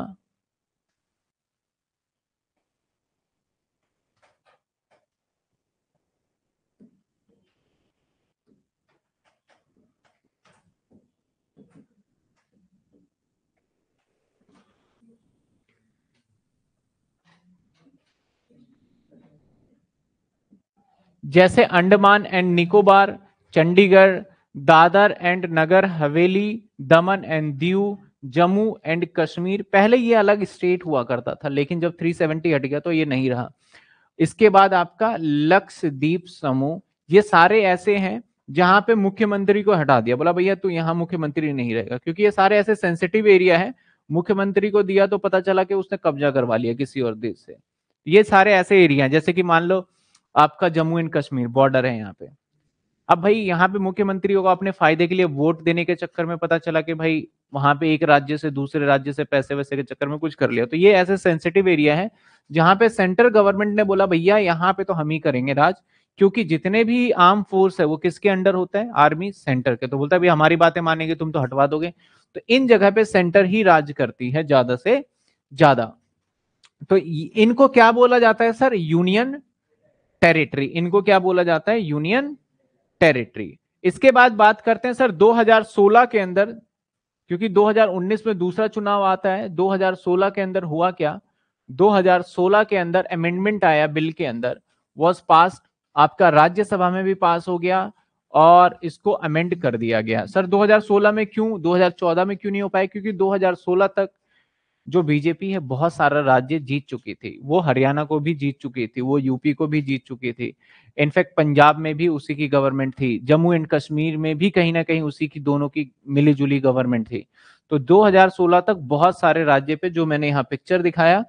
जैसे Andaman and Nicobar Chandigarh Dadra and Nagar Haveli Daman and Diu Jammu and Kashmir पहले ये अलग स्टेट हुआ करता था लेकिन जब 370 हट गया तो ये नहीं रहा इसके बाद आपका लक्षद्वीप समूह ये सारे ऐसे हैं जहां पे मुख्यमंत्री को हटा दिया बोला भैया तू यहाँ मुख्यमंत्री नहीं रहेगा क्योंकि ये सारे ऐसे सेंसिटिव एरिया है मुख्यमंत्री को दिया तो पता चला कि उसने कब्जा करवा लिया किसी और देश से ये सारे ऐसे एरिया हैं जैसे कि मान लो आपका जम्मू एंड कश्मीर बॉर्डर है यहाँ पे अब भाई यहाँ पे मुख्यमंत्री को अपने फायदे के लिए वोट देने के चक्कर में पता चला कि भाई वहां पे एक राज्य से दूसरे राज्य से पैसे वैसे के चक्कर में कुछ कर लिया तो ये ऐसे सेंसिटिव एरिया है जहां पे सेंटर गवर्नमेंट ने बोला भैया यहाँ पे तो हम ही करेंगे राज क्योंकि जितने भी आर्म फोर्स है वो किसके अंडर होता है आर्मी सेंटर के तो बोलता है हमारी बातें मानेंगे तुम तो हटवा दोगे तो इन जगह पे सेंटर ही राज करती है ज्यादा से ज्यादा तो इनको क्या बोला जाता है सर यूनियन टेरिटरी इनको क्या बोला जाता है यूनियन टेरिटरी इसके बाद बात करते हैं सर 2016 के अंदर क्योंकि 2019 में दूसरा चुनाव आता है 2016 के अंदर हुआ क्या 2016 के अंदर अमेंडमेंट आया बिल के अंदर वॉज पास आपका राज्यसभा में भी पास हो गया और इसको अमेंड कर दिया गया सर 2016 में क्यों 2014 में क्यों नहीं हो पाया क्योंकि 2016 तक जो बीजेपी है बहुत सारा राज्य जीत चुकी थी वो हरियाणा को भी जीत चुकी थी वो यूपी को भी जीत चुकी थी इनफैक्ट पंजाब में भी उसी की गवर्नमेंट थी जम्मू एंड कश्मीर में भी कहीं ना कहीं उसी की दोनों की मिलीजुली गवर्नमेंट थी तो 2016 तक बहुत सारे राज्य पे जो मैंने यहाँ पिक्चर दिखाया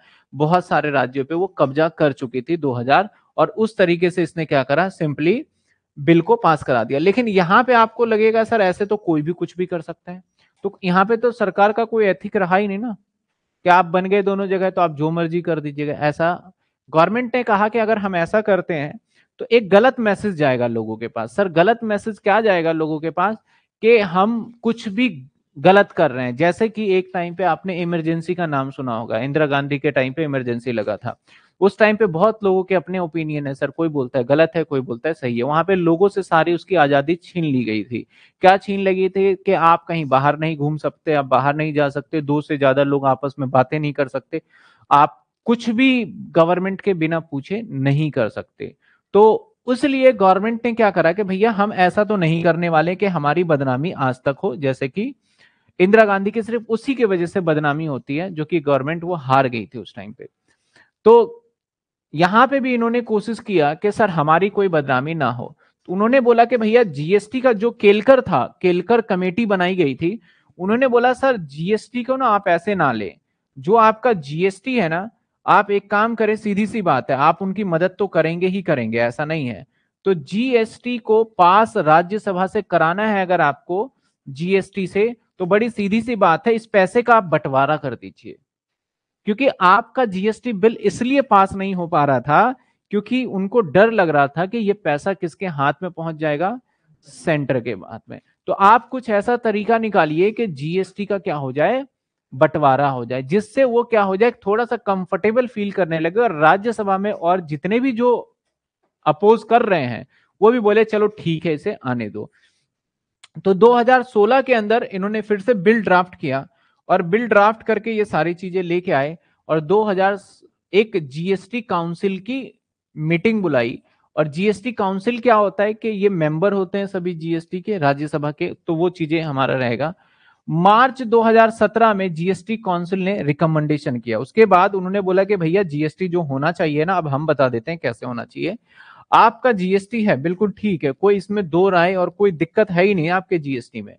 बहुत सारे राज्यों पे वो कब्जा कर चुकी थी 2000 और उस तरीके से इसने क्या करा सिंपली बिल को पास करा दिया लेकिन यहाँ पे आपको लगेगा सर ऐसे तो कोई भी कुछ भी कर सकता है तो यहाँ पे तो सरकार का कोई एथिक रहा ही नहीं ना कि आप बन गए दोनों जगह तो आप जो मर्जी कर दीजिएगा ऐसा गवर्नमेंट ने कहा कि अगर हम ऐसा करते हैं तो एक गलत मैसेज जाएगा लोगों के पास सर गलत मैसेज क्या जाएगा लोगों के पास कि हम कुछ भी गलत कर रहे हैं जैसे कि एक टाइम पे आपने इमरजेंसी का नाम सुना होगा इंदिरा गांधी के टाइम पे इमरजेंसी लगा था उस टाइम पे बहुत लोगों के अपने ओपिनियन है सर कोई बोलता है गलत है कोई बोलता है सही है वहां पे लोगों से सारी उसकी आजादी छीन ली गई थी क्या छीन लगी थी कि आप कहीं बाहर नहीं घूम सकते आप बाहर नहीं जा सकते दो से ज्यादा लोग आपस में बातें नहीं कर सकते आप कुछ भी गवर्नमेंट के बिना पूछे नहीं कर सकते तो इसलिए गवर्नमेंट ने क्या करा कि भैया हम ऐसा तो नहीं करने वाले कि हमारी बदनामी आज तक हो जैसे कि इंदिरा गांधी की सिर्फ उसी के वजह से बदनामी होती है जो कि गवर्नमेंट वो हार गई थी उस टाइम पे तो यहां पे भी इन्होंने कोशिश किया कि सर हमारी कोई बदनामी ना हो तो उन्होंने बोला कि भैया जीएसटी का जो केलकर था केलकर कमेटी बनाई गई थी उन्होंने बोला सर जीएसटी को ना आप ऐसे ना ले जो आपका जीएसटी है ना आप एक काम करें सीधी सी बात है आप उनकी मदद तो करेंगे ही करेंगे ऐसा नहीं है तो जीएसटी को पास राज्यसभा से कराना है अगर आपको जीएसटी से तो बड़ी सीधी सी बात है इस पैसे का आप बंटवारा कर दीजिए क्योंकि आपका जीएसटी बिल इसलिए पास नहीं हो पा रहा था क्योंकि उनको डर लग रहा था कि ये पैसा किसके हाथ में पहुंच जाएगा सेंटर के हाथ में तो आप कुछ ऐसा तरीका निकालिए कि जीएसटी का क्या हो जाए बंटवारा हो जाए जिससे वो क्या हो जाए थोड़ा सा कंफर्टेबल फील करने लगे और राज्यसभा में और जितने भी जो अपोज कर रहे हैं वो भी बोले चलो ठीक है इसे आने दो तो 2016 के अंदर इन्होंने फिर से बिल ड्राफ्ट किया और बिल ड्राफ्ट करके ये सारी चीजें लेके आए और 2001 जीएसटी काउंसिल की मीटिंग बुलाई और जीएसटी काउंसिल क्या होता है कि ये मेंबर होते हैं सभी जीएसटी के राज्यसभा के तो वो चीजें हमारा रहेगा मार्च 2017 में जीएसटी काउंसिल ने रिकमेंडेशन किया उसके बाद उन्होंने बोला कि भैया जीएसटी जो होना चाहिए ना अब हम बता देते हैं कैसे होना चाहिए आपका जीएसटी है बिल्कुल ठीक है कोई इसमें दो राय और कोई दिक्कत है ही नहीं आपके जीएसटी में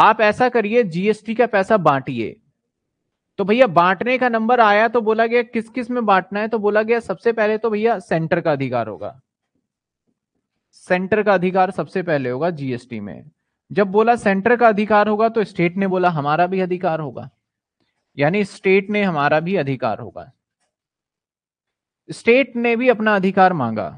आप ऐसा करिए जीएसटी का पैसा बांटिए तो भैया बांटने का नंबर आया तो बोला गया किस किस में बांटना है तो बोला गया सबसे पहले तो भैया सेंटर का अधिकार होगा सेंटर का अधिकार सबसे पहले होगा जीएसटी में जब बोला सेंटर का अधिकार होगा तो स्टेट ने बोला हमारा भी अधिकार होगा यानी स्टेट ने हमारा भी अधिकार होगा स्टेट ने भी अपना अधिकार मांगा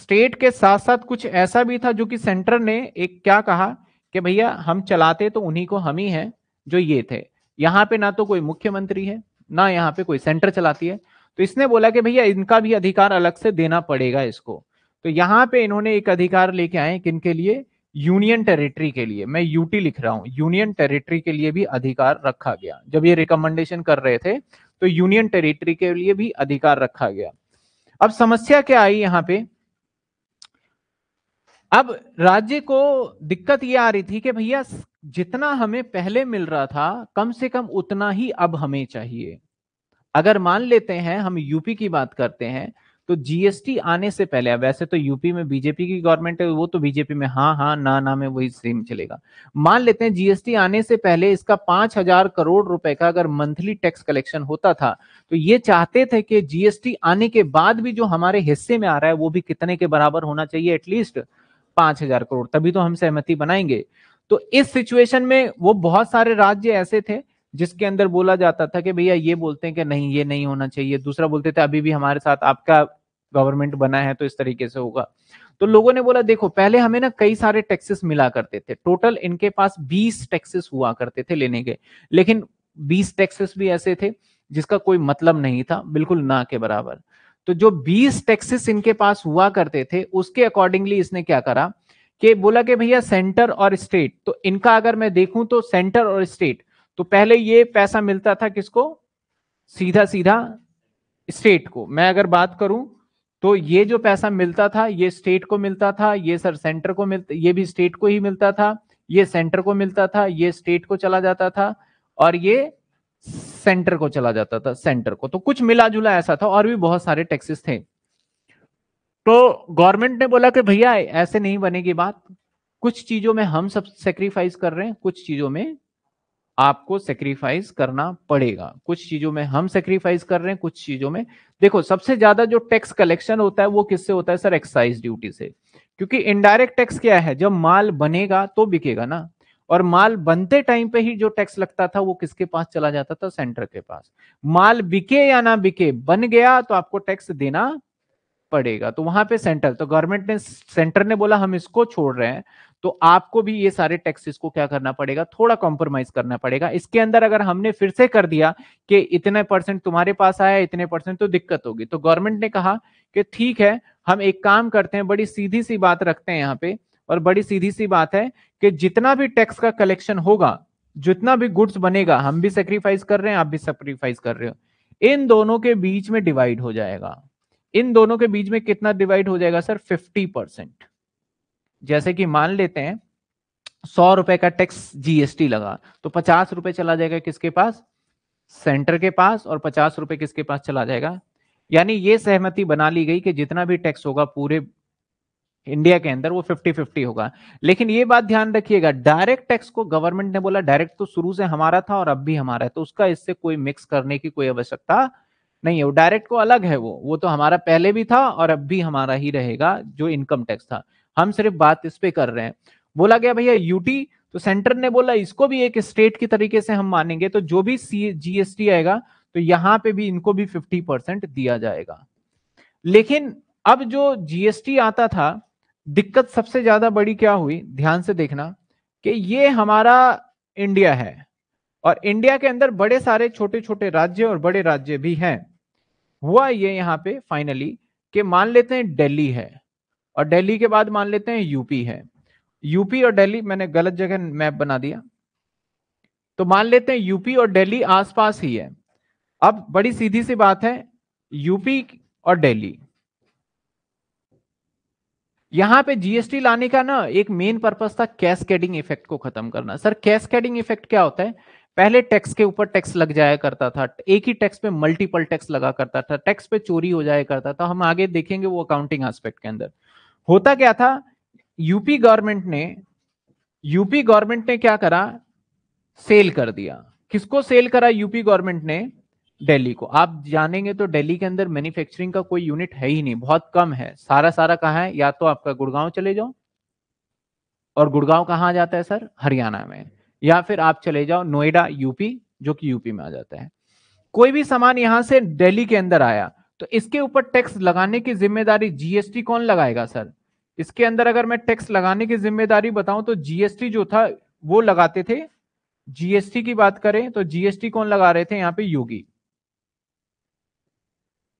स्टेट के साथ साथ कुछ ऐसा भी था जो कि सेंटर ने एक क्या कहा कि भैया हम चलाते तो उन्हीं को हम ही हैं जो ये थे यहाँ पे ना तो कोई मुख्यमंत्री है ना यहाँ पे कोई सेंटर चलाती है तो इसने बोला कि भैया इनका भी अधिकार अलग से देना पड़ेगा इसको तो यहाँ पे इन्होंने एक अधिकार लेके आए किन के लिए यूनियन टेरिटरी के लिए मैं यूटी लिख रहा हूँ यूनियन टेरिटरी के लिए भी अधिकार रखा गया जब ये रिकमेंडेशन कर रहे थे तो यूनियन टेरिटरी के लिए भी अधिकार रखा गया अब समस्या क्या आई यहाँ पे अब राज्य को दिक्कत ये आ रही थी कि भैया जितना हमें पहले मिल रहा था कम से कम उतना ही अब हमें चाहिए अगर मान लेते हैं हम यूपी की बात करते हैं तो जीएसटी आने से पहले वैसे तो यूपी में बीजेपी की गवर्नमेंट है वो तो बीजेपी में हाँ हाँ ना ना में वही सेम चलेगा मान लेते हैं जीएसटी आने से पहले इसका पांच हजार करोड़ रुपए का अगर मंथली टैक्स कलेक्शन होता था तो ये चाहते थे कि जीएसटी आने के बाद भी जो हमारे हिस्से में आ रहा है वो भी कितने के बराबर होना चाहिए एटलीस्ट पांच हजार करोड़ तभी तो हम सहमति बनाएंगे तो इस सिचुएशन में वो बहुत सारे राज्य ऐसे थे जिसके अंदर बोला जाता था कि भैया ये बोलते हैं कि नहीं ये नहीं होना चाहिए दूसरा बोलते थे अभी भी हमारे साथ आपका गवर्नमेंट बना है तो इस तरीके से होगा तो लोगों ने बोला देखो पहले हमें ना कई सारे टैक्सेस मिला करते थे टोटल इनके पास 20 टैक्सेस हुआ करते थे लेने के लेकिन 20 टैक्सेस भी ऐसे थे जिसका कोई मतलब नहीं था बिल्कुल ना के बराबर तो जो 20 टैक्सेस इनके पास हुआ करते थे उसके अकॉर्डिंगली इसने क्या करा कि बोला कि भैया सेंटर और स्टेट तो इनका अगर मैं देखूं तो सेंटर और स्टेट तो पहले ये पैसा मिलता था किसको सीधा सीधा स्टेट को मैं अगर बात करूं तो ये जो पैसा मिलता था ये स्टेट को मिलता था ये सर सेंटर को मिलता ये भी स्टेट को ही मिलता था ये सेंटर को मिलता था ये स्टेट को चला जाता था और ये सेंटर को चला जाता था सेंटर को तो कुछ मिला जुला ऐसा था और भी बहुत सारे टैक्सेस थे तो गवर्नमेंट ने बोला कि भैया ऐसे नहीं बनेगी बात कुछ चीजों में हम सब सेक्रीफाइस कर रहे हैं कुछ चीजों में आपको सेक्रीफाइस करना पड़ेगा कुछ चीजों में हम सेक्रीफाइस कर रहे हैं कुछ चीजों में देखो सबसे ज्यादा जो टैक्स कलेक्शन होता है वो किससे होता है सर एक्साइज ड्यूटी से क्योंकि इनडायरेक्ट टैक्स क्या है जब माल बनेगा तो बिकेगा ना और माल बनते टाइम पे ही जो टैक्स लगता था वो किसके पास चला जाता था सेंटर के पास माल बिके या ना बिके बन गया तो आपको टैक्स देना पड़ेगा तो वहां पे सेंटर तो गवर्नमेंट ने सेंटर ने बोला हम इसको छोड़ रहे हैं तो आपको भी ये सारे टैक्सेस को क्या करना पड़ेगा थोड़ा कॉम्प्रोमाइज करना पड़ेगा इसके अंदर अगर हमने फिर से कर दिया कि इतने परसेंट तुम्हारे पास आया इतने परसेंट तो दिक्कत होगी तो गवर्नमेंट ने कहा कि ठीक है हम एक काम करते हैं बड़ी सीधी सी बात रखते हैं यहाँ पे और बड़ी सीधी सी बात है कि जितना भी टैक्स का कलेक्शन होगा जितना भी गुड्स बनेगा हम भी सेक्रीफाइस कर रहे हैं आप भी सेक्रीफाइस कर रहे हो इन दोनों के बीच में डिवाइड हो जाएगा इन दोनों के बीच में कितना डिवाइड हो जाएगा सर फिफ्टी परसेंट जैसे कि मान लेते हैं सौ रुपए का टैक्स जीएसटी लगा तो पचास रुपए चला जाएगा किसके पास सेंटर के पास और पचास रुपए किसके पास चला जाएगा यानी ये सहमति बना ली गई कि जितना भी टैक्स होगा पूरे इंडिया के अंदर वो फिफ्टी फिफ्टी होगा लेकिन ये बात ध्यान रखिएगा डायरेक्ट टैक्स को गवर्नमेंट ने बोला डायरेक्ट तो शुरू से हमारा था और अब भी हमारा है तो उसका इससे कोई मिक्स करने की कोई आवश्यकता नहीं है वो डायरेक्ट को अलग है वो वो तो हमारा पहले भी था और अब भी हमारा ही रहेगा जो इनकम टैक्स था हम सिर्फ बात इस पे कर रहे हैं बोला गया भैया यूटी तो सेंटर ने बोला इसको भी एक स्टेट की तरीके से हम मानेंगे तो जो भी जीएसटी आएगा तो यहाँ पे भी इनको भी 50 परसेंट दिया जाएगा लेकिन अब जो जीएसटी आता था दिक्कत सबसे ज्यादा बड़ी क्या हुई ध्यान से देखना कि ये हमारा इंडिया है और इंडिया के अंदर बड़े सारे छोटे छोटे राज्य और बड़े राज्य भी हैं हुआ ये यहाँ पे फाइनली कि मान लेते हैं दिल्ली है और दिल्ली के बाद मान लेते हैं यूपी है यूपी और दिल्ली मैंने गलत जगह मैप बना दिया तो मान लेते हैं यूपी और दिल्ली आसपास ही है अब बड़ी सीधी सी बात है यूपी और दिल्ली यहां पे जीएसटी लाने का ना एक मेन पर्पज था कैस्केडिंग इफेक्ट को खत्म करना सर कैस्केडिंग इफेक्ट क्या होता है पहले टैक्स के ऊपर टैक्स लग जाया करता था एक ही टैक्स पे मल्टीपल टैक्स लगा करता था टैक्स पे चोरी हो जाया करता था हम आगे देखेंगे वो अकाउंटिंग एस्पेक्ट के अंदर होता क्या था यूपी गवर्नमेंट ने यूपी गवर्नमेंट ने क्या करा सेल कर दिया किसको सेल करा यूपी गवर्नमेंट ने दिल्ली को आप जानेंगे तो दिल्ली के अंदर मैन्युफैक्चरिंग का कोई यूनिट है ही नहीं बहुत कम है सारा सारा कहाँ है या तो आपका गुड़गांव चले जाओ और गुड़गांव कहाँ आ जाता है सर हरियाणा में या फिर आप चले जाओ नोएडा यूपी जो कि यूपी में आ जाता है कोई भी सामान यहां से दिल्ली के अंदर आया तो इसके ऊपर टैक्स लगाने की जिम्मेदारी जीएसटी कौन लगाएगा सर इसके अंदर अगर मैं टैक्स लगाने की जिम्मेदारी बताऊं तो जीएसटी जो था वो लगाते थे जीएसटी की बात करें तो जीएसटी कौन लगा रहे थे यहाँ पे योगी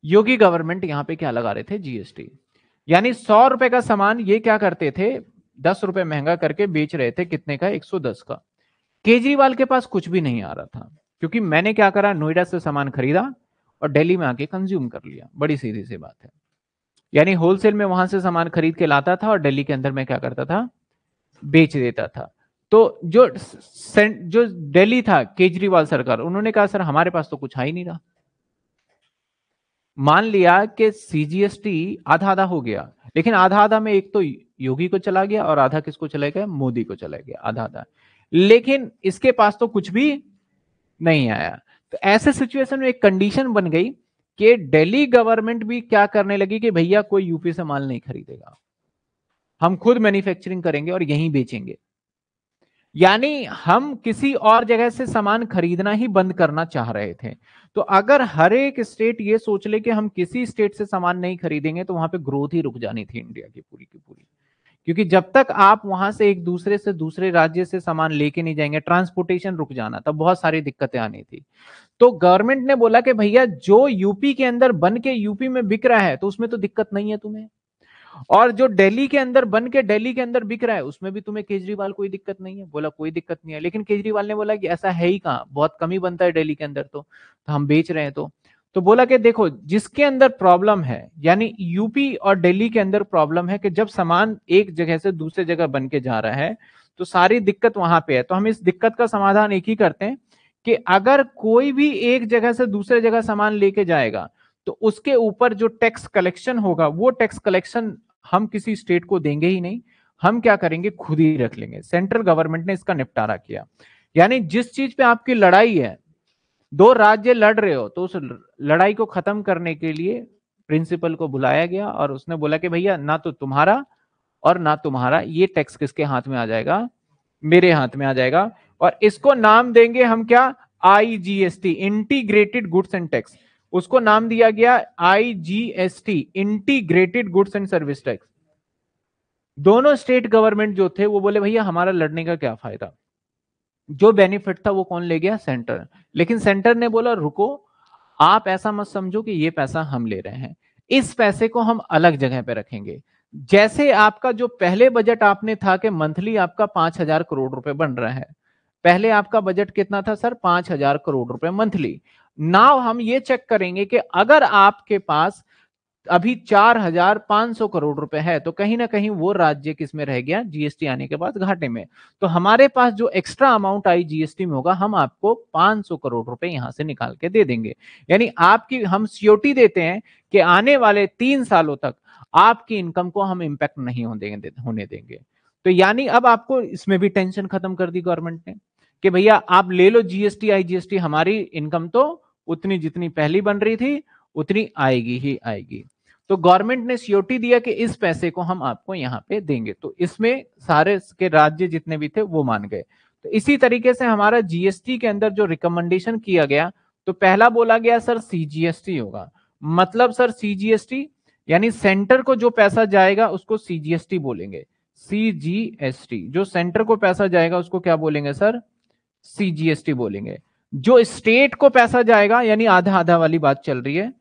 योगी गवर्नमेंट यहाँ पे क्या लगा रहे थे जीएसटी यानी सौ रुपए का सामान ये क्या करते थे दस रुपए महंगा करके बेच रहे थे कितने का दस का केजरीवाल के पास कुछ भी नहीं आ रहा था क्योंकि मैंने क्या करा नोएडा से सामान खरीदा और दिल्ली में आके कंज्यूम कर लिया बड़ी सीधी सी बात है यानी होलसेल में वहां से सामान खरीद के लाता था और दिल्ली के अंदर में क्या करता था बेच देता था तो जो जो दिल्ली था केजरीवाल सरकार उन्होंने कहा सर हमारे पास तो कुछ आ ही नहीं रहा मान लिया कि सीजीएसटी आधा आधा हो गया लेकिन आधा आधा में एक तो योगी को चला गया और आधा किसको चला गया मोदी को चला गया आधा आधा लेकिन इसके पास तो कुछ भी नहीं आया तो ऐसे सिचुएशन में एक कंडीशन बन गई कि दिल्ली गवर्नमेंट भी क्या करने लगी कि भैया कोई यूपी से माल नहीं खरीदेगा हम खुद मैन्युफैक्चरिंग करेंगे और यहीं बेचेंगे यानी हम किसी और जगह से सामान खरीदना ही बंद करना चाह रहे थे तो अगर हर एक स्टेट ये सोच ले कि हम किसी स्टेट से सामान नहीं खरीदेंगे तो वहां पे ग्रोथ ही रुक जानी थी इंडिया की पूरी की पूरी क्योंकि जब तक आप वहां से एक दूसरे से दूसरे राज्य से सामान लेके नहीं जाएंगे ट्रांसपोर्टेशन रुक जाना था बहुत सारी दिक्कतें आनी थी तो गवर्नमेंट ने बोला कि भैया जो यूपी के अंदर बन के यूपी में बिक रहा है तो उसमें तो दिक्कत नहीं है तुम्हें और जो दिल्ली के अंदर बन के दिल्ली के अंदर बिक रहा है उसमें भी तुम्हें केजरीवाल कोई दिक्कत नहीं है बोला कोई दिक्कत नहीं है लेकिन केजरीवाल ने बोला कि ऐसा है ही कहाँ बहुत कमी बनता है दिल्ली के अंदर तो, तो हम बेच रहे हैं तो तो बोला कि देखो जिसके अंदर प्रॉब्लम है यानी यूपी और दिल्ली के अंदर प्रॉब्लम है कि जब सामान एक जगह से दूसरे जगह बन के जा रहा है तो सारी दिक्कत वहां पे है तो हम इस दिक्कत का समाधान एक ही करते हैं कि अगर कोई भी एक जगह से दूसरे जगह सामान लेके जाएगा तो उसके ऊपर जो टैक्स कलेक्शन होगा वो टैक्स कलेक्शन हम किसी स्टेट को देंगे ही नहीं हम क्या करेंगे खुद ही रख लेंगे सेंट्रल गवर्नमेंट ने इसका निपटारा किया यानी जिस चीज पे आपकी लड़ाई है दो राज्य लड़ रहे हो तो उस लड़ाई को खत्म करने के लिए प्रिंसिपल को बुलाया गया और उसने बोला कि भैया ना तो तुम्हारा और ना तुम्हारा ये टैक्स किसके हाथ में आ जाएगा मेरे हाथ में आ जाएगा और इसको नाम देंगे हम क्या I integrated goods and tax उसको नाम दिया गया IGST integrated goods and service tax दोनों स्टेट गवर्नमेंट जो थे वो बोले भैया हमारा लड़ने का क्या फायदा जो बेनिफिट था वो कौन ले गया सेंटर लेकिन सेंटर ने बोला रुको आप ऐसा मत समझो कि ये पैसा हम ले रहे हैं इस पैसे को हम अलग जगह पे रखेंगे जैसे आपका जो पहले बजट आपने था कि मंथली आपका पांच हजार करोड़ रुपए बन रहा है पहले आपका बजट कितना था सर पांच हजार करोड़ रुपए मंथली नाव हम ये चेक करेंगे कि अगर आपके पास अभी चार हजार पांच सौ करोड़ रुपए है तो कहीं ना कहीं वो राज्य किस में रह गया जीएसटी आने के बाद घाटे में तो हमारे पास जो एक्स्ट्रा अमाउंट आई जीएसटी में होगा हम आपको पांच सौ करोड़ रुपए यहां से निकाल के दे देंगे यानी आपकी हम सीओटी देते हैं कि आने वाले तीन सालों तक आपकी इनकम को हम इम्पैक्ट नहीं होने देंगे तो यानी अब आपको इसमें भी टेंशन खत्म कर दी गवर्नमेंट ने कि भैया आप ले लो जीएसटी आई जीएसटी हमारी इनकम तो उतनी जितनी पहली बन रही थी उतनी आएगी ही आएगी तो गवर्नमेंट ने सियोरिटी दिया कि इस पैसे को हम आपको यहाँ पे देंगे तो इसमें सारे के राज्य जितने भी थे वो मान गए तो इसी तरीके से हमारा जीएसटी के अंदर जो रिकमेंडेशन किया गया तो पहला बोला गया सर सीजीएसटी होगा मतलब सर सीजीएसटी यानी सेंटर को जो पैसा जाएगा उसको सीजीएसटी बोलेंगे सीजीएसटी जो सेंटर को पैसा जाएगा उसको क्या बोलेंगे सर सीजीएसटी बोलेंगे जो स्टेट को पैसा जाएगा यानी आधा आधा वाली बात चल रही है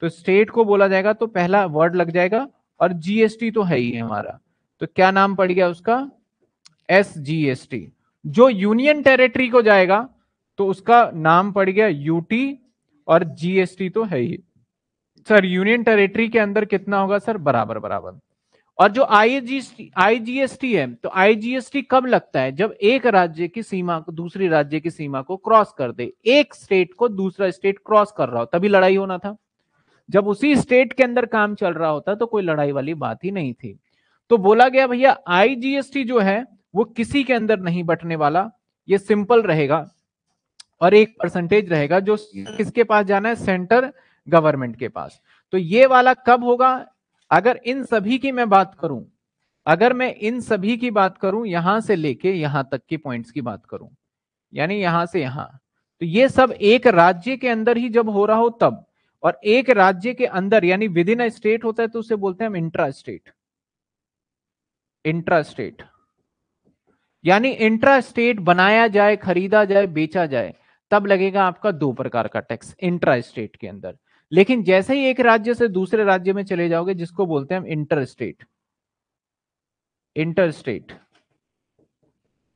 तो स्टेट को बोला जाएगा तो पहला वर्ड लग जाएगा और जीएसटी तो है ही है हमारा तो क्या नाम पड़ गया उसका एस जीएसटी जो यूनियन टेरिटरी को जाएगा तो उसका नाम पड़ गया यूटी और जीएसटी तो है ही सर यूनियन टेरिटरी के अंदर कितना होगा सर बराबर बराबर और जो आईजी आईजीएसटी है तो आईजीएसटी कब लगता है जब एक राज्य की सीमा को दूसरी राज्य की सीमा को क्रॉस कर दे एक स्टेट को दूसरा स्टेट क्रॉस कर रहा हो तभी लड़ाई होना था जब उसी स्टेट के अंदर काम चल रहा होता तो कोई लड़ाई वाली बात ही नहीं थी तो बोला गया भैया आईजीएसटी जो है वो किसी के अंदर नहीं बटने वाला ये सिंपल रहेगा और एक परसेंटेज रहेगा जो किसके पास जाना है सेंटर गवर्नमेंट के पास तो ये वाला कब होगा अगर इन सभी की मैं बात करूं अगर मैं इन सभी की बात करूं यहां से लेके यहां तक के पॉइंट्स की बात करूं यानी यहां से यहां तो ये सब एक राज्य के अंदर ही जब हो रहा हो तब और एक राज्य के अंदर यानी विद इन अ स्टेट होता है तो उसे बोलते हैं हम इंट्रा स्टेट इंट्रा स्टेट यानी इंट्रा स्टेट बनाया जाए खरीदा जाए बेचा जाए तब लगेगा आपका दो प्रकार का टैक्स इंट्रा स्टेट के अंदर लेकिन जैसे ही एक राज्य से दूसरे राज्य में चले जाओगे जिसको बोलते हैं हम इंटर स्टेट इंटर स्टेट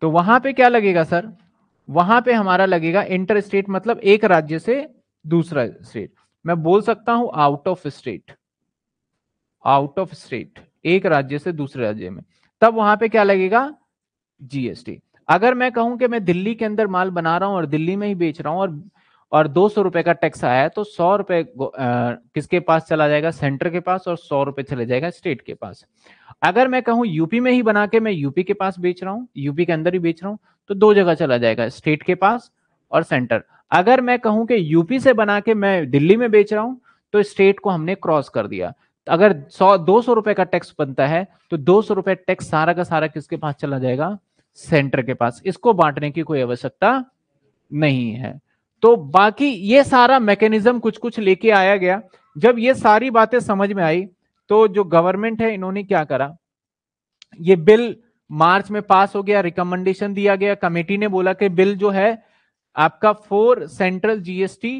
तो वहां पे क्या लगेगा सर वहां पे हमारा लगेगा इंटर स्टेट मतलब एक राज्य से दूसरा स्टेट मैं बोल सकता हूं out of state out of state एक राज्य से दूसरे राज्य में तब वहां पे क्या लगेगा जीएसटी अगर मैं कहूं कि मैं दिल्ली के अंदर माल बना रहा हूं और दिल्ली में ही बेच रहा हूं और और दो सौ रुपए का टैक्स आया है तो सौ रुपए किसके पास चला जाएगा सेंटर के पास और सौ रुपए चले जाएगा स्टेट के पास अगर मैं कहूं यूपी में ही बना के मैं यूपी के पास बेच रहा हूँ यूपी के अंदर ही बेच रहा हूं तो दो जगह चला जाएगा स्टेट के पास और सेंटर अगर मैं कहूं कि यूपी से बना के मैं दिल्ली में बेच रहा हूं तो स्टेट को हमने क्रॉस कर दिया अगर सौ दो सौ रुपए का टैक्स बनता है तो दो सौ रुपए टैक्स सारा का सारा किसके पास चला जाएगा सेंटर के पास इसको बांटने की कोई आवश्यकता नहीं है तो बाकी ये सारा मैकेनिज्म कुछ कुछ लेके आया गया जब ये सारी बातें समझ में आई तो जो गवर्नमेंट है इन्होंने क्या करा ये बिल मार्च में पास हो गया रिकमेंडेशन दिया गया कमेटी ने बोला कि बिल जो है आपका फोर सेंट्रल जीएसटी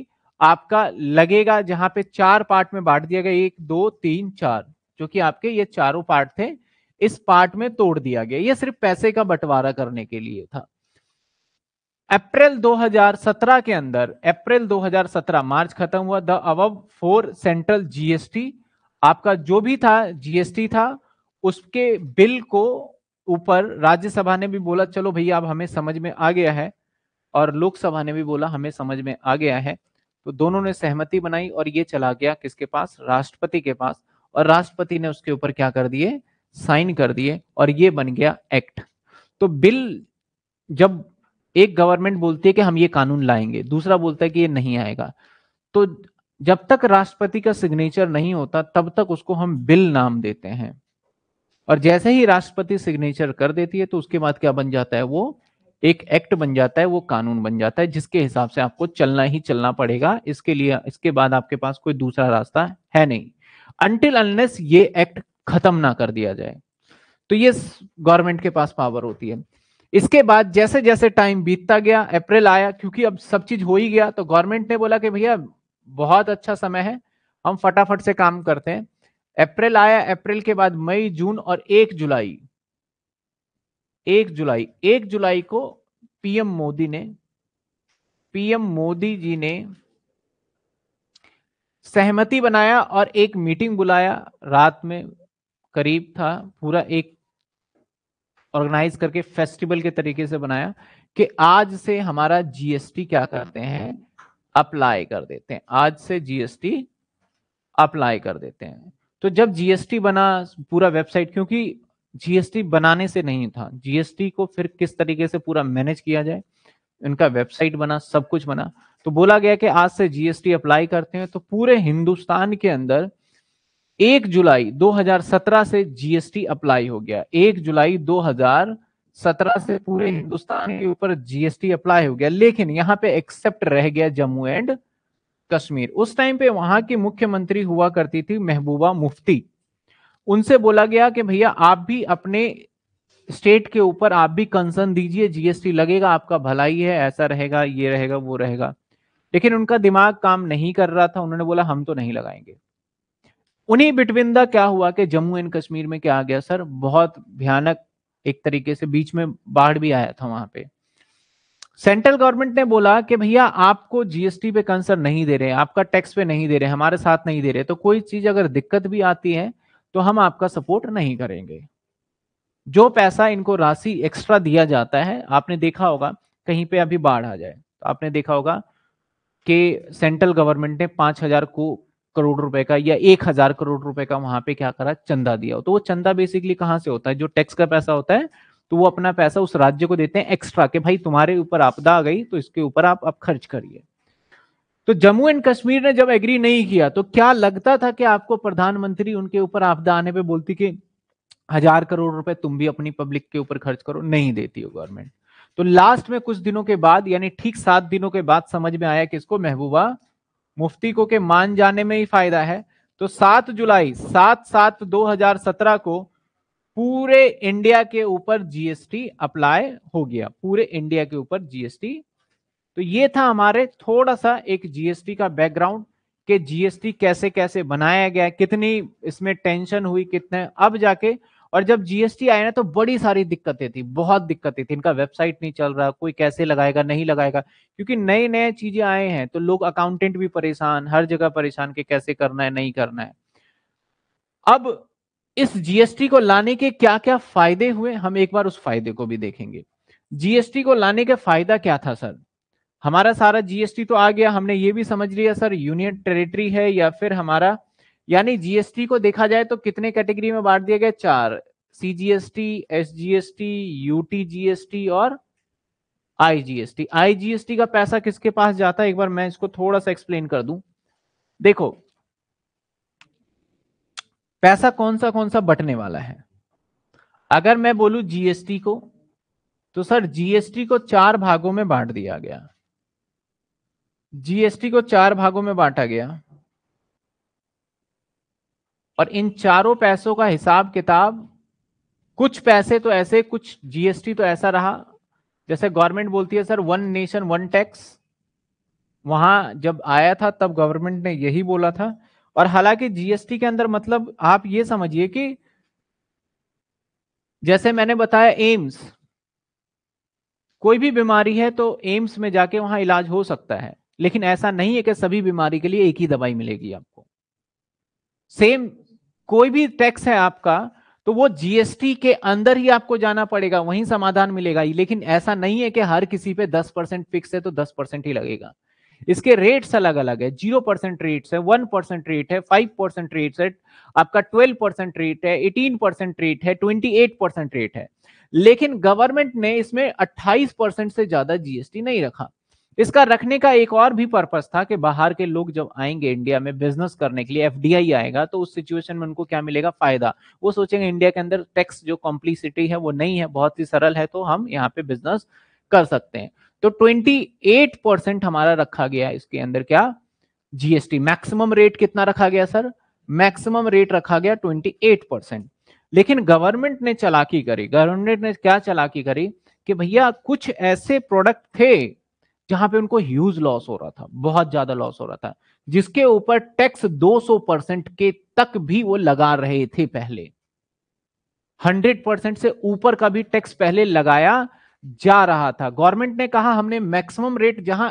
आपका लगेगा जहां पे चार पार्ट में बांट दिया गया एक दो तीन चार जो कि आपके ये चारों पार्ट थे इस पार्ट में तोड़ दिया गया ये सिर्फ पैसे का बंटवारा करने के लिए था अप्रैल 2017 के अंदर अप्रैल 2017 मार्च खत्म हुआ द अव फोर सेंट्रल जीएसटी आपका जो भी था जीएसटी था उसके बिल को ऊपर राज्यसभा ने भी बोला चलो भैया अब हमें समझ में आ गया है और लोकसभा ने भी बोला हमें समझ में आ गया है तो दोनों ने सहमति बनाई और ये चला गया किसके पास राष्ट्रपति के पास और राष्ट्रपति ने उसके ऊपर क्या कर दिए साइन कर दिए और ये बन गया एक्ट तो बिल जब एक गवर्नमेंट बोलती है कि हम ये कानून लाएंगे दूसरा बोलता है कि ये नहीं आएगा तो जब तक राष्ट्रपति का सिग्नेचर नहीं होता तब तक उसको हम बिल नाम देते हैं और जैसे ही राष्ट्रपति सिग्नेचर कर देती है तो उसके बाद क्या बन जाता है वो एक एक्ट बन जाता है वो कानून बन जाता है जिसके हिसाब से आपको चलना ही चलना पड़ेगा इसके लिए इसके बाद आपके पास कोई दूसरा रास्ता है नहीं अनटिल अनलेस ये एक्ट खत्म ना कर दिया जाए तो ये गवर्नमेंट के पास पावर होती है इसके बाद जैसे जैसे टाइम बीतता गया अप्रैल आया क्योंकि अब सब चीज हो ही गया तो गवर्नमेंट ने बोला कि भैया बहुत अच्छा समय है हम फटाफट से काम करते हैं अप्रैल आया अप्रैल के बाद मई जून और एक जुलाई एक जुलाई एक जुलाई को पीएम मोदी ने पीएम मोदी जी ने सहमति बनाया और एक मीटिंग बुलाया रात में करीब था पूरा एक ऑर्गेनाइज करके फेस्टिवल के तरीके से बनाया कि आज से हमारा जीएसटी क्या करते हैं अप्लाई कर देते हैं आज से जीएसटी अप्लाई कर देते हैं तो जब जीएसटी बना पूरा वेबसाइट क्योंकि जीएसटी बनाने से नहीं था जीएसटी को फिर किस तरीके से पूरा मैनेज किया जाए इनका वेबसाइट बना सब कुछ बना तो बोला गया कि आज से जीएसटी अप्लाई करते हैं तो पूरे हिंदुस्तान के अंदर एक जुलाई 2017 से जीएसटी अप्लाई हो गया एक जुलाई 2017 से पूरे हिंदुस्तान के ऊपर जीएसटी अप्लाई हो गया लेकिन यहां पे एक्सेप्ट रह गया जम्मू एंड कश्मीर उस टाइम पे वहां की मुख्यमंत्री हुआ करती थी महबूबा मुफ्ती उनसे बोला गया कि भैया आप भी अपने स्टेट के ऊपर आप भी कंसर्न दीजिए जीएसटी लगेगा आपका भलाई है ऐसा रहेगा ये रहेगा वो रहेगा लेकिन उनका दिमाग काम नहीं कर रहा था उन्होंने बोला हम तो नहीं लगाएंगे उन्हीं बिटवीन द क्या हुआ कि जम्मू एंड कश्मीर में क्या आ गया सर बहुत भयानक एक तरीके से बीच में बाढ़ भी आया था वहां पे सेंट्रल गवर्नमेंट ने बोला कि भैया आपको जीएसटी पे कंसर नहीं दे रहे आपका टैक्स पे नहीं दे रहे हमारे साथ नहीं दे रहे तो कोई चीज अगर दिक्कत भी आती है तो हम आपका सपोर्ट नहीं करेंगे जो पैसा इनको राशि एक्स्ट्रा दिया जाता है आपने देखा होगा कहीं पे अभी बाढ़ आ जाए तो आपने देखा होगा कि सेंट्रल गवर्नमेंट ने पांच हजार को करोड़ रुपए का या एक हजार करोड़ रुपए का वहां पे क्या करा चंदा दिया हो तो वो चंदा बेसिकली कहां से होता है जो टैक्स का पैसा होता है तो वो अपना पैसा उस राज्य को देते हैं एक्स्ट्रा के भाई तुम्हारे ऊपर आपदा आ गई तो इसके ऊपर आप अब खर्च करिए तो जम्मू एंड कश्मीर ने जब एग्री नहीं किया तो क्या लगता था कि आपको प्रधानमंत्री उनके ऊपर आपदा आने पर बोलती कि हजार करोड़ रुपए तुम भी अपनी पब्लिक के ऊपर खर्च करो नहीं देती हो गवर्नमेंट तो लास्ट में कुछ दिनों के बाद यानी ठीक सात दिनों के बाद समझ में आया कि इसको महबूबा मुफ्ती को के मान जाने में ही फायदा है तो 7 जुलाई 7 सात 2017 को पूरे इंडिया के ऊपर जीएसटी अप्लाई हो गया पूरे इंडिया के ऊपर जीएसटी तो ये था हमारे थोड़ा सा एक जीएसटी का बैकग्राउंड के जीएसटी कैसे कैसे बनाया गया कितनी इसमें टेंशन हुई कितने अब जाके और जब जीएसटी आया ना तो बड़ी सारी दिक्कतें थी बहुत दिक्कतें थी इनका वेबसाइट नहीं चल रहा कोई कैसे लगाएगा नहीं लगाएगा क्योंकि नए नए चीजें आए हैं तो लोग अकाउंटेंट भी परेशान हर जगह परेशान के कैसे करना है नहीं करना है अब इस जीएसटी को लाने के क्या क्या फायदे हुए हम एक बार उस फायदे को भी देखेंगे जीएसटी को लाने का फायदा क्या था सर हमारा सारा जीएसटी तो आ गया हमने ये भी समझ लिया सर यूनियन टेरिटरी है या फिर हमारा यानी जीएसटी को देखा जाए तो कितने कैटेगरी में बांट दिया गया चार C G S GST UT T और आईजीएसटी आईजीएसटी का पैसा किसके पास जाता है एक बार मैं इसको थोड़ा सा एक्सप्लेन कर दूं देखो पैसा कौन सा कौन सा बटने वाला है अगर मैं बोलू जीएसटी को तो सर जीएसटी को चार भागों में बांट दिया गया जीएसटी को चार भागों में बांटा गया और इन चारों पैसों का हिसाब किताब कुछ पैसे तो ऐसे कुछ जीएसटी तो ऐसा रहा जैसे गवर्नमेंट बोलती है sir one nation one tax वहां जब आया था तब गवर्नमेंट ने यही बोला था और हालांकि जीएसटी के अंदर मतलब आप ये समझिए कि जैसे मैंने बताया एम्स कोई भी बीमारी है तो एम्स में जाके वहां इलाज हो सकता है लेकिन ऐसा नहीं है कि सभी बीमारी के लिए एक ही दवाई मिलेगी आपको सेम कोई भी टैक्स है आपका तो वो जीएसटी के अंदर ही आपको जाना पड़ेगा वहीं समाधान मिलेगा लेकिन ऐसा नहीं है कि हर किसी पे 10 परसेंट फिक्स है तो 10 परसेंट ही लगेगा इसके रेट्स अलग अलग है जीरो परसेंट रेट्स है वन परसेंट रेट है फाइव परसेंट रेट है आपका ट्वेल्व परसेंट रेट है एटीन परसेंट रेट है ट्वेंटी एट परसेंट रेट है लेकिन गवर्नमेंट ने इसमें अट्ठाईस परसेंट से ज्यादा जीएसटी नहीं रखा इसका रखने का एक और भी पर्पस था कि बाहर के लोग जब आएंगे इंडिया में बिजनेस करने के लिए एफडीआई आएगा तो उस सिचुएशन में उनको क्या मिलेगा फायदा वो सोचेंगे इंडिया के अंदर टैक्स जो कॉम्प्लीसिटी है वो नहीं है बहुत ही सरल है तो हम यहाँ पे बिजनेस कर सकते हैं तो 28 परसेंट हमारा रखा गया इसके अंदर क्या जीएसटी मैक्सिमम रेट कितना रखा गया सर मैक्सिमम रेट रखा गया 28 परसेंट लेकिन गवर्नमेंट ने चलाकी करी गवर्नमेंट ने क्या चलाकी करी कि भैया कुछ ऐसे प्रोडक्ट थे जहां पे उनको ह्यूज लॉस हो रहा था बहुत ज्यादा लॉस हो रहा था जिसके ऊपर टैक्स 200 परसेंट के तक भी वो लगा रहे थे पहले 100 परसेंट से ऊपर का भी टैक्स पहले लगाया जा रहा था गवर्नमेंट ने कहा हमने मैक्सिमम रेट जहां